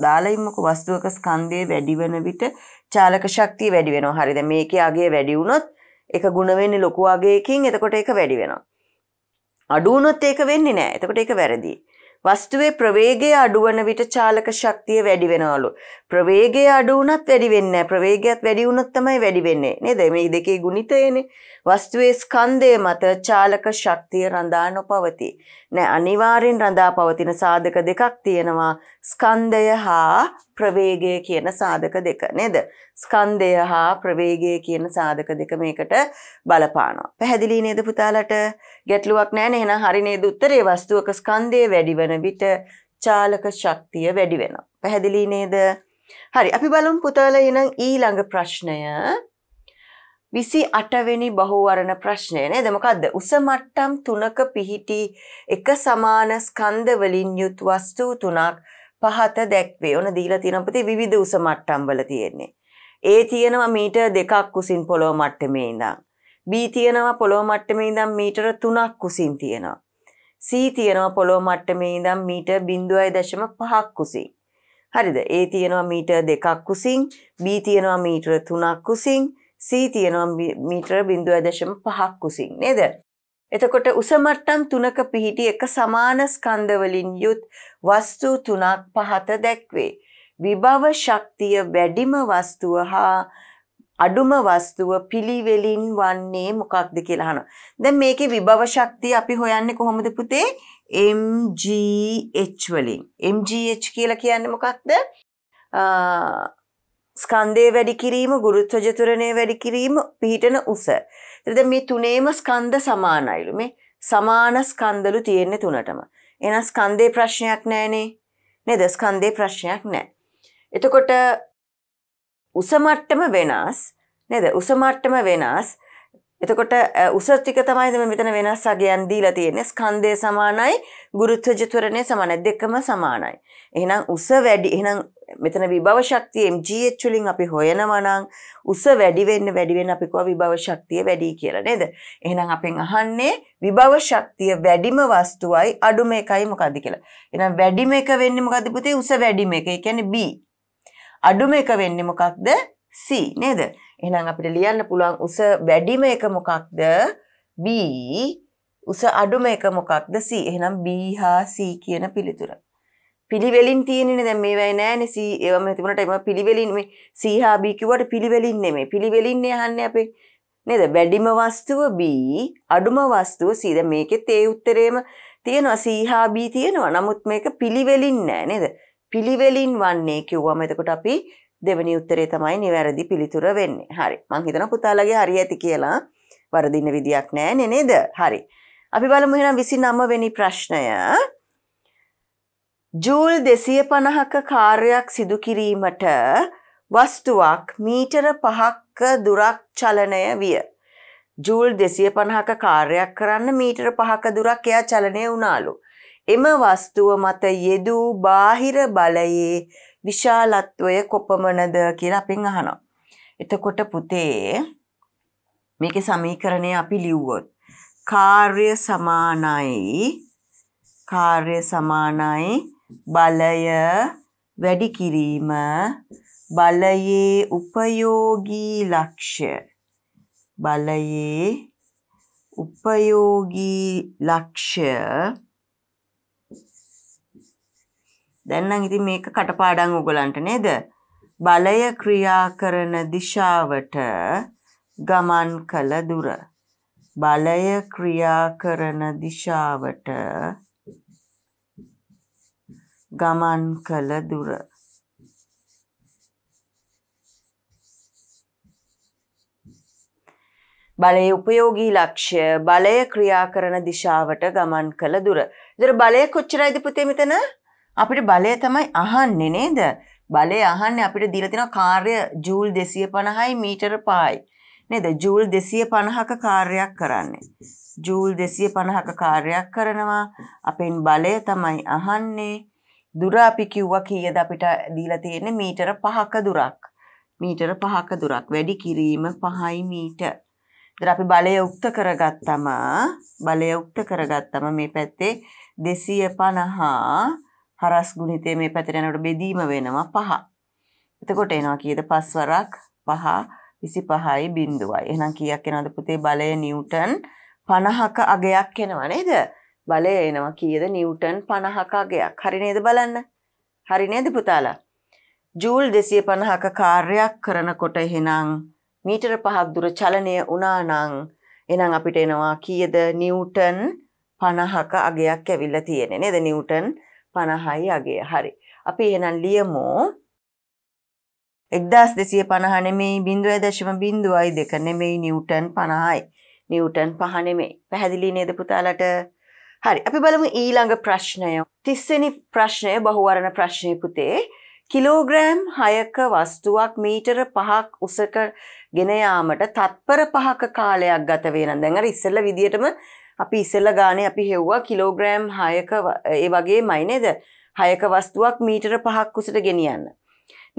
දාලා ඉමුකෝ වස්තුවක ස්කන්ධය වැඩි වෙන විට චාලක ශක්තිය වැඩි වෙනවා. හරිද? මේකේ අගය වැඩි වුණොත් ඒක ಗುಣ වෙන්නේ ලොකු අගයකින්. එතකොට ඒක වැඩි වෙනවා. අඩු වුණොත් ඒක වෙන්නේ නැහැ. එතකොට ඒක වැරදි. වස්තුවේ ප්‍රවේගය අඩු වන විට චාලක ශක්තිය වැඩි වෙනවලු. ප්‍රවේගය අඩු වුණත් වැඩි වෙන්නේ නැහැ. ප්‍රවේගයත් වැඩි වුණොත් තමයි වැඩි වෙන්නේ. නේද? මේ දෙකේ ගුණිතයනේ. වස්තුවේ ස්කන්ධය මත චාලක ශක්තිය රඳා නොපවතී. නෑ අනිවාර්යෙන් රඳා පවතින සාධක දෙකක් තියෙනවා. ස්කන්ධය හා ප්‍රවේගය කියන සාධක දෙක නේද? ස්කන්ධය හා ප්‍රවේගය කියන සාධක දෙක මේකට බලපානවා. පැහැදිලි නේද පුතාලට? ගැටලුවක් නෑ නේ. එහෙනම් හරි නේද උත්තරේ වස්තුවක ස්කන්ධය වැඩි වෙන විට චාලක ශක්තිය වැඩි වෙනවා. පැහැදිලි නේද? හරි අපි බලමු පුතාලා එහෙනම් ඊළඟ ප්‍රශ්නය විසි අටවෙනි බහුවරණ ප්‍රශ්නය නේද මොකක්ද උස මට්ටම් තුනක පිහිටි එක සමාන ස්කන්ධ වලින් යුත් වස්තු තුනක් පහත දැක්වේ. ඔන දීලා තියෙන පුතේ විවිධ උස මට්ටම් වල තියෙන්නේ. A තියෙනවා මීටර් දෙකක් උසින් පොළොව මට්ටමේ ඉඳන්. B තියෙනවා පොළොව මට්ටමේ ඉඳන් මීටර 3ක් උසින් තියෙනවා. C තියෙනවා පොළොව මට්ටමේ ඉඳන් මීටර් 0.5ක් උසින්. හරිද? A තියෙනවා මීටර් දෙකක් උසින්, B තියෙනවා මීටර 3ක් උසින්, C තියෙනවා මීටර 0.5ක් කුසින් නේද? එතකොට උස මට්ටම් 3ක පිහිටි එක සමාන ස්කන්ධ වලින් යුත් වස්තු තුනක් පහත දැක්වේ. විභව ශක්තිය වැඩිම වස්තුව හා අඩුම වස්තුව පිළිවෙලින් වන්නේ මොකක්ද කියලා අහනවා. දැන් මේකේ විභව ශක්තිය අපි හොයන්නේ කොහොමද පුතේ? MGH වලින්. MGH කියලා කියන්නේ මොකක්ද? ස්කන්දය වැඩි කිරීම ගුරුත්වජතුරණය වැඩි කිරීම පිහිටන උස. එද මේ තුනේම ස්කන්ද සමානයිලු මේ සමාන ස්කන්දලු තියෙන්නේ තුනටම. එන ස්කන්දේ ප්‍රශ්නයක් නෑනේ නේද ස්කන්දේ ප්‍රශ්නයක් නෑ. එතකොට උසමට්ටම වෙනස් නේද උසමට්ටම වෙනස් එතකොට උසතික තමයිද මෙතන වෙනස් අගයන් දීලා තියෙන්නේ ස්කන්දය සමානයි ගුරුත්වජතුරණය සමානයි දෙකම සමානයි. එහෙනම් උස වැඩි එහෙනම් මෙතන විභව ශක්තිය MGH වලින් අපි හොයනවා නම් උස වැඩි වෙන්න වැඩි වෙන්න අපි කව විභව ශක්තිය වැඩි කියලා නේද? එහෙනම් අපෙන් අහන්නේ විභව ශක්තිය වැඩිම වස්තුවයි අඩුම එකයි මොකද්ද කියලා. එහෙනම් වැඩිම එක වෙන්නේ මොකද්ද පුතේ? උස වැඩිම එක. ඒ කියන්නේ B. අඩුම එක වෙන්නේ මොකක්ද? C නේද? එහෙනම් අපිට ලියන්න පුළුවන් උස වැඩිම එක මොකක්ද? B. උස අඩුම එක මොකක්ද? C. එහෙනම් B හා C කියන පිළිතුර. පිළිවෙලින් තියෙන්නේ දැන් මේවයි නෑනේ සී ඒවම තිබුණාට එම පිළිවෙලින් මේ සී හා බී කිව්වට පිළිවෙලින් නෙමෙයි පිළිවෙලින් නේ අහන්නේ අපේ නේද වැඩිම වස්තුව B අඩුම වස්තුව C දැන් මේකෙත් ඒ උත්තරේම තියෙනවා C හා B තියෙනවා නමුත් මේක පිළිවෙලින් නෑ නේද පිළිවෙලින් වන්නේ කිව්වම එතකොට අපි දෙවෙනි උත්තරේ තමයි නිවැරදි පිළිතුර වෙන්නේ හරි මං හිතනවා පුතාලගේ හරි ඇති කියලා වරදින්න විදියක් නෑනේ නේද හරි අපි බලමු එහෙනම් 29 වෙනි ප්‍රශ්නය ජූල් දෙසිය පණහක කාර්යක් සිදුකිරීමට වස්තුවක් මීටර පහක්ක දුරක් චලනය විය. ජූල් දෙසිය පණහක කාර්යක් කරන්න මීටර පහක දුරක් එයා චලනය වුණාලු. එම වස්තුව මත යෙදූ බාහිර බලයේ විශාලත්වය කොපමනද කියලා අපින් අහනවා. එතකොට පුතේ මේක සමීකරණය අපි ලිව්වොත්. කාර්ය සමානයි කාර්ය සමානයි බලය වැඩි කිරීම බලයේ උපයෝගී ලක්ෂ්‍ය බලයේ උපයෝගී ලක්ෂ්‍ය දැන් නම් ඉතින් මේක කටපාඩම් ඕගලන්ට නේද බලය ක්‍රියා කරන දිශාවට ගමන් කළ දුර බලය ක්‍රියා කරන දිශාවට ගමන් කළ දුර බලයේ උපයෝගී ලක්ෂ්‍ය බලය ක්‍රියා කරන දිශාවට ගමන් කළ දුර. ඉතින් බලය කොච්චරයිද පුතේ මෙතන? අපිට බලය තමයි අහන්නේ නේද? බලය අහන්නේ අපිට දීලා තියෙනවා කාර්ය ජූල් 250යි මීටර පායි. නේද? ජූල් 250ක කාර්යයක් කරන්නේ. ජූල් 250ක කාර්යයක් කරනවා. අපෙන් බලය තමයි අහන්නේ. දුර අපි කිව්වා කීයද අපිට දීලා තියෙන්නේ මීටර 5ක දුරක්. මීටර 5ක දුරක් වැඩි කිරීම 5යි මීටර. ඉතින් අපි බලය උක්ත කරගත්තම බලය උක්ත කරගත්තම මේ පැත්තේ 250 හරස් ගුණිතය මේ පැත්තට යනකොට බෙදීම වෙනවා 5. එතකොට එනවා කීයද 5 වරක් 5 25යි බිඳුවයි. එහෙනම් කීයක් එනවද පුතේ බලය නිව්ටන් 50ක අගයක් එනවා නේද? බලය එනවා කීයද නිවටන් 50ක අගයක්. හරි නේද බලන්න? හරි නේද පුතාලා? ජූල් 250ක කාර්යයක් කරනකොට එහෙනම් මීටර 5ක් දුර චලනය වුණා නම් එහෙනම් අපිට එනවා කීයද නිවටන් 50ක අගයක් ඇවිල්ලා තියෙන්නේ නේද නිවටන් 50යි අගය. හරි. අපි එහෙනම් ලියමු 1250 නෙමෙයි 0.02 නෙමෙයි නිවටන් 50යි. නිවටන් 5 නෙමෙයි. පැහැදිලි නේද පුතාලට? හරි අපි බලමු ඊළඟ ප්‍රශ්නය. තිස්සෙනි ප්‍රශ්නය බහුවරණ ප්‍රශ්නය පුතේ. කිලෝග්‍රෑම් 6ක වස්තුවක් මීටර 5ක් උසක ගෙන යාමට තත්පර 5ක කාලයක් ගත වෙනවා. දැන් අර ඉස්සෙල්ලා විදියටම අපි ඉස්සෙල්ලා ගානේ අපි හෙව්වා කිලෝග්‍රෑම් 6ක ඒ වගේමයි නේද? 6ක වස්තුවක් මීටර 5ක් උසට ගෙනියන්න.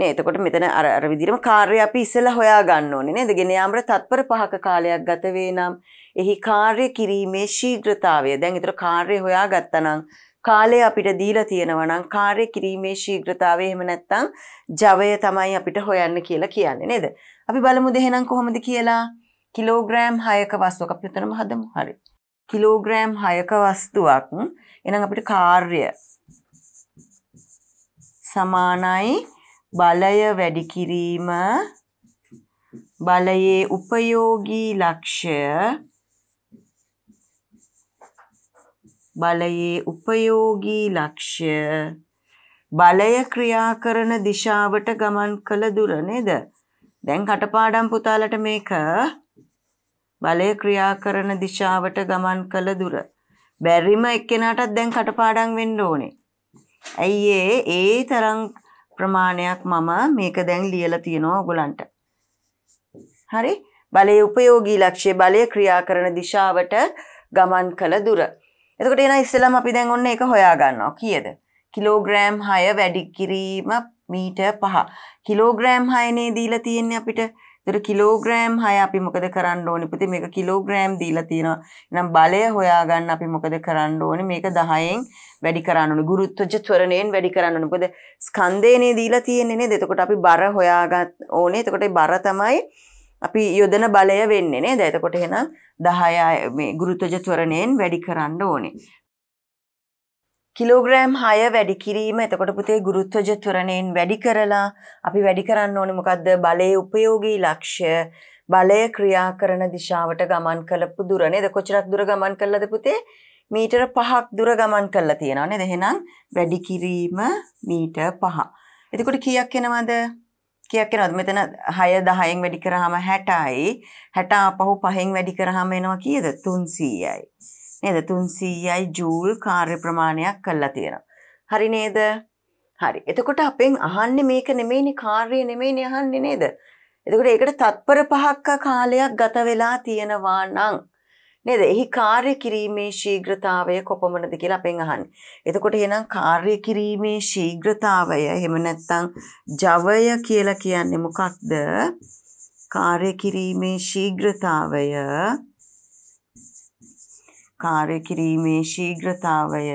නේ එතකොට මෙතන අර අර විදිහටම කාර්යය අපි ඉස්සෙල්ලා හොයා ගන්න ඕනේ නේද? ගෙන යාමට තත්පර පහක කාලයක් ගත වේ නම් එහි කාර්ය කිරීමේ ශීඝ්‍රතාවය. දැන් ඒතර කාර්යය හොයාගත්තා නම් කාලය අපිට දීලා තියෙනවා නම් කාර්ය කිරීමේ ශීඝ්‍රතාවය එහෙම නැත්නම් ජවය තමයි අපිට හොයන්න කියලා කියන්නේ නේද? අපි බලමුද එහෙනම් කොහොමද කියලා? කිලෝග්‍රෑම් 6ක වස්තුවක් අපි මෙතනම හදමු. හරි. කිලෝග්‍රෑම් 6ක වස්තුවක් එහෙනම් අපිට කාර්ය සමානයි බලය වැඩි කිරීම බලයේ උපයෝගී ලක්ෂ්‍ය බලයේ උපයෝගී ලක්ෂ්‍ය බලය ක්‍රියා කරන දිශාවට ගමන් කළ දුර නේද? දැන් කටපාඩම් පුතාලට මේක බලය ක්‍රියා කරන දිශාවට ගමන් කළ දුර. බැරිම එක්කෙනාටත් දැන් කටපාඩම් වෙන්න ඕනේ. ඇයි ඒ තරම් ප්‍රමාණයක් මම මේක දැන් ලියලා තියෙනවා ඔයගලන්ට. හරි? බලයේ ප්‍රයෝගී ලක්ෂ්‍ය බලය ක්‍රියා කරන දිශාවට ගමන් කළ දුර. එතකොට එන ඉස්සෙල්ලාම අපි දැන් ඔන්න ඒක හොයා ගන්නවා. කීයද? කිලෝග්‍රෑම් 6 වැඩි කිරීම මීටර් 5. කිලෝග්‍රෑම් 6නේ දීලා තියෙන්නේ අපිට ඒතර කිලෝග්‍රෑම් 6 අපි මොකද කරන්න ඕනේ? පුතේ මේක කිලෝග්‍රෑම් දීලා තියෙනවා. එහෙනම් බලය හොයාගන්න අපි මොකද කරන්න ඕනේ? මේක 10න් වැඩි කරන්න ඕනේ. ගුරුත්වජ ත්වරණයෙන් වැඩි කරන්න ඕනේ. මොකද ස්කන්ධේනේ දීලා තියෙන්නේ නේද? එතකොට අපි බර හොයාගත් ඕනේ. එතකොට බර තමයි අපි යොදන බලය වෙන්නේ නේද? එතකොට එහෙනම් 10 මේ ගුරුත්වජ ත්වරණයෙන් වැඩි කරන්න ඕනේ. කිලෝග්‍රෑම් 6 වැඩි කිරීම එතකොට පුතේ ගුරුත්වජ ත්වරණයෙන් වැඩි කරලා අපි වැඩි කරන්න ඕනේ මොකද්ද බලයේ උපයෝගී ලක්ෂ්‍ය බලය ක්‍රියා කරන දිශාවට ගමන් කළපු දුර නේද කොච්චරක් දුර ගමන් කළාද පුතේ මීටර 5ක් දුර ගමන් කළා තියෙනවා නේද එහෙනම් වැඩි කිරීම මීටර 5 එතකොට කීයක් එනවද කීයක් එනවද මෙතන 6 10න් වැඩි කරාම 60යි 60 පහු 5න් වැඩි කරාම එනවා කීයද 300යි නේද 300යි ජූල් කාර්ය ප්‍රමාණයක් කරලා තියෙනවා. හරි නේද? හරි. එතකොට අපෙන් අහන්නේ මේක නෙමෙයිනේ කාර්යය නෙමෙයිනේ අහන්නේ නේද? එතකොට ඒකට තත්පර පහක්ක කාලයක් ගත වෙලා තියෙනවා නම් නේද? එහි කාර්ය කිරීමේ ශීඝ්‍රතාවය කොපමණද කියලා අපෙන් අහන්නේ. එතකොට එහෙනම් කාර්ය කිරීමේ ශීඝ්‍රතාවය එහෙම නැත්නම් ජවය කියලා කියන්නේ මොකක්ද? කාර්ය කිරීමේ ශීඝ්‍රතාවය කාර්ය කිරීමේ ශීඝ්‍රතාවය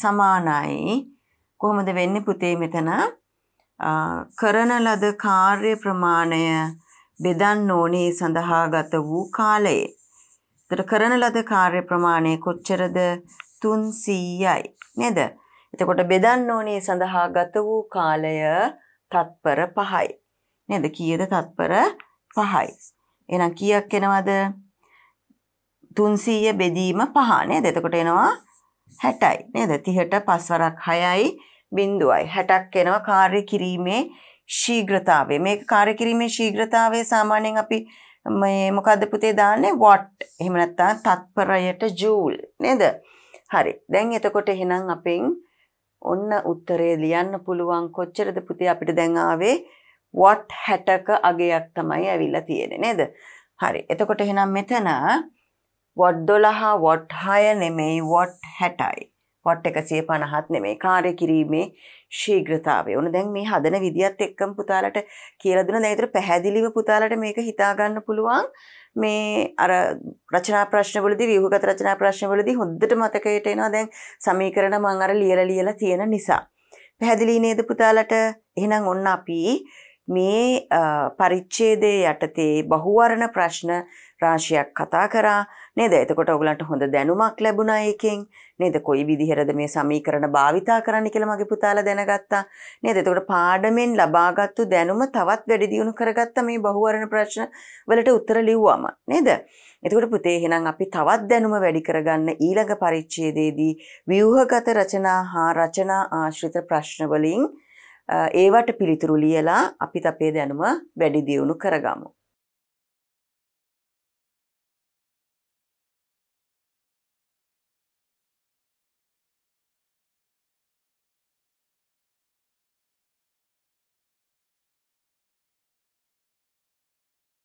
සමානයි. කොහොමද වෙන්නේ පුතේ මෙතන? කරන ලද කාර්ය ප්‍රමාණය බෙදන්න ඕනේ සඳහා ගත වූ කාලයේ. එතකොට කරන ලද කාර්ය ප්‍රමාණය කොච්චරද? 300යි. නේද? එතකොට බෙදන්න ඕනේ සඳහා ගත වූ කාලය තත්පර 5යි. නේද? කීයද තත්පර 5යි. එහෙනම් කීයක් එනවද? තුන්සීය බෙදීම පහ නේද එතකොට එනවා හැටයි නේද තිහට පස්වරක් හයයි බින්දුවයි හැටක් එනවා කාර්ය කිරීමේ ශීඝ්‍රතාවය මේ කාර්ය කිරීමේ ශීඝ්‍රතාවය සාමාන්‍යයෙන් අපි මේ මොකද්ද පුතේ දාන්නේ වොට් එහෙම නැත්නම් තත්පරයට ජූල් නේද හරි දැන් එතකොට එහෙනම් අපෙන් ඔන්න උත්තරේ ලියන්න පුළුවන් කොච්චරද පුතේ අපිට දැන් ආවේ වොට් 60ක අගයක් තමයි ඇවිල්ලා තියෙන්නේ නේද හරි එතකොට එහෙනම් මෙතන වොට් 12 වොට් 6 නෙමෙයි වොට් 60යි. වොට් 150ත් නෙමෙයි කාර්ය කිරීමේ ශීඝ්‍රතාවය. උන දැන් මේ හදන විදියත් එක්කම පුතාලට කියලා දුන්නා. දැන් ඒතර පැහැදිලිව පුතාලට මේක හිතා ගන්න පුළුවන්. මේ අර රචනා ප්‍රශ්නවලදී ව්‍යුහගත රචනා ප්‍රශ්නවලදී හොඳට මතකයට එනවා දැන් සමීකරණ මම අර ලියලා ලියලා තියෙන නිසා. පැහැදිලි නේද පුතාලට? එහෙනම් ඔන්න අපි මේ පරිච්ඡේදයේ යටතේ බහුවර්ණ ප්‍රශ්න රාශියක් කතා කරා නේද? එතකොට ඔයගලන්ට හොඳ දැනුමක් ලැබුණා ඒකෙන් නේද? කොයි විදිහටද මේ සමීකරණ භාවිතා කරන්න කියලා මගේ පුතාලා දැනගත්තා. නේද? එතකොට පාඩමෙන් ලබාගත්තු දැනුම තවත් වැඩි දියුණු කරගත්ත මේ බහුවර්ණ ප්‍රශ්න වලට උත්තර ලිව්වම නේද? එතකොට පුතේ එහෙනම් අපි තවත් දැනුම වැඩි කරගන්න ඊළඟ පරිච්ඡේදයේදී ව්‍යුහගත රචනා හා රචනා ආශ්‍රිත ප්‍රශ්න වලින් ඒවට පිළිතුරු ලියලා අපිත් අපේ දැනුම වැඩි දියුණු කරගමු.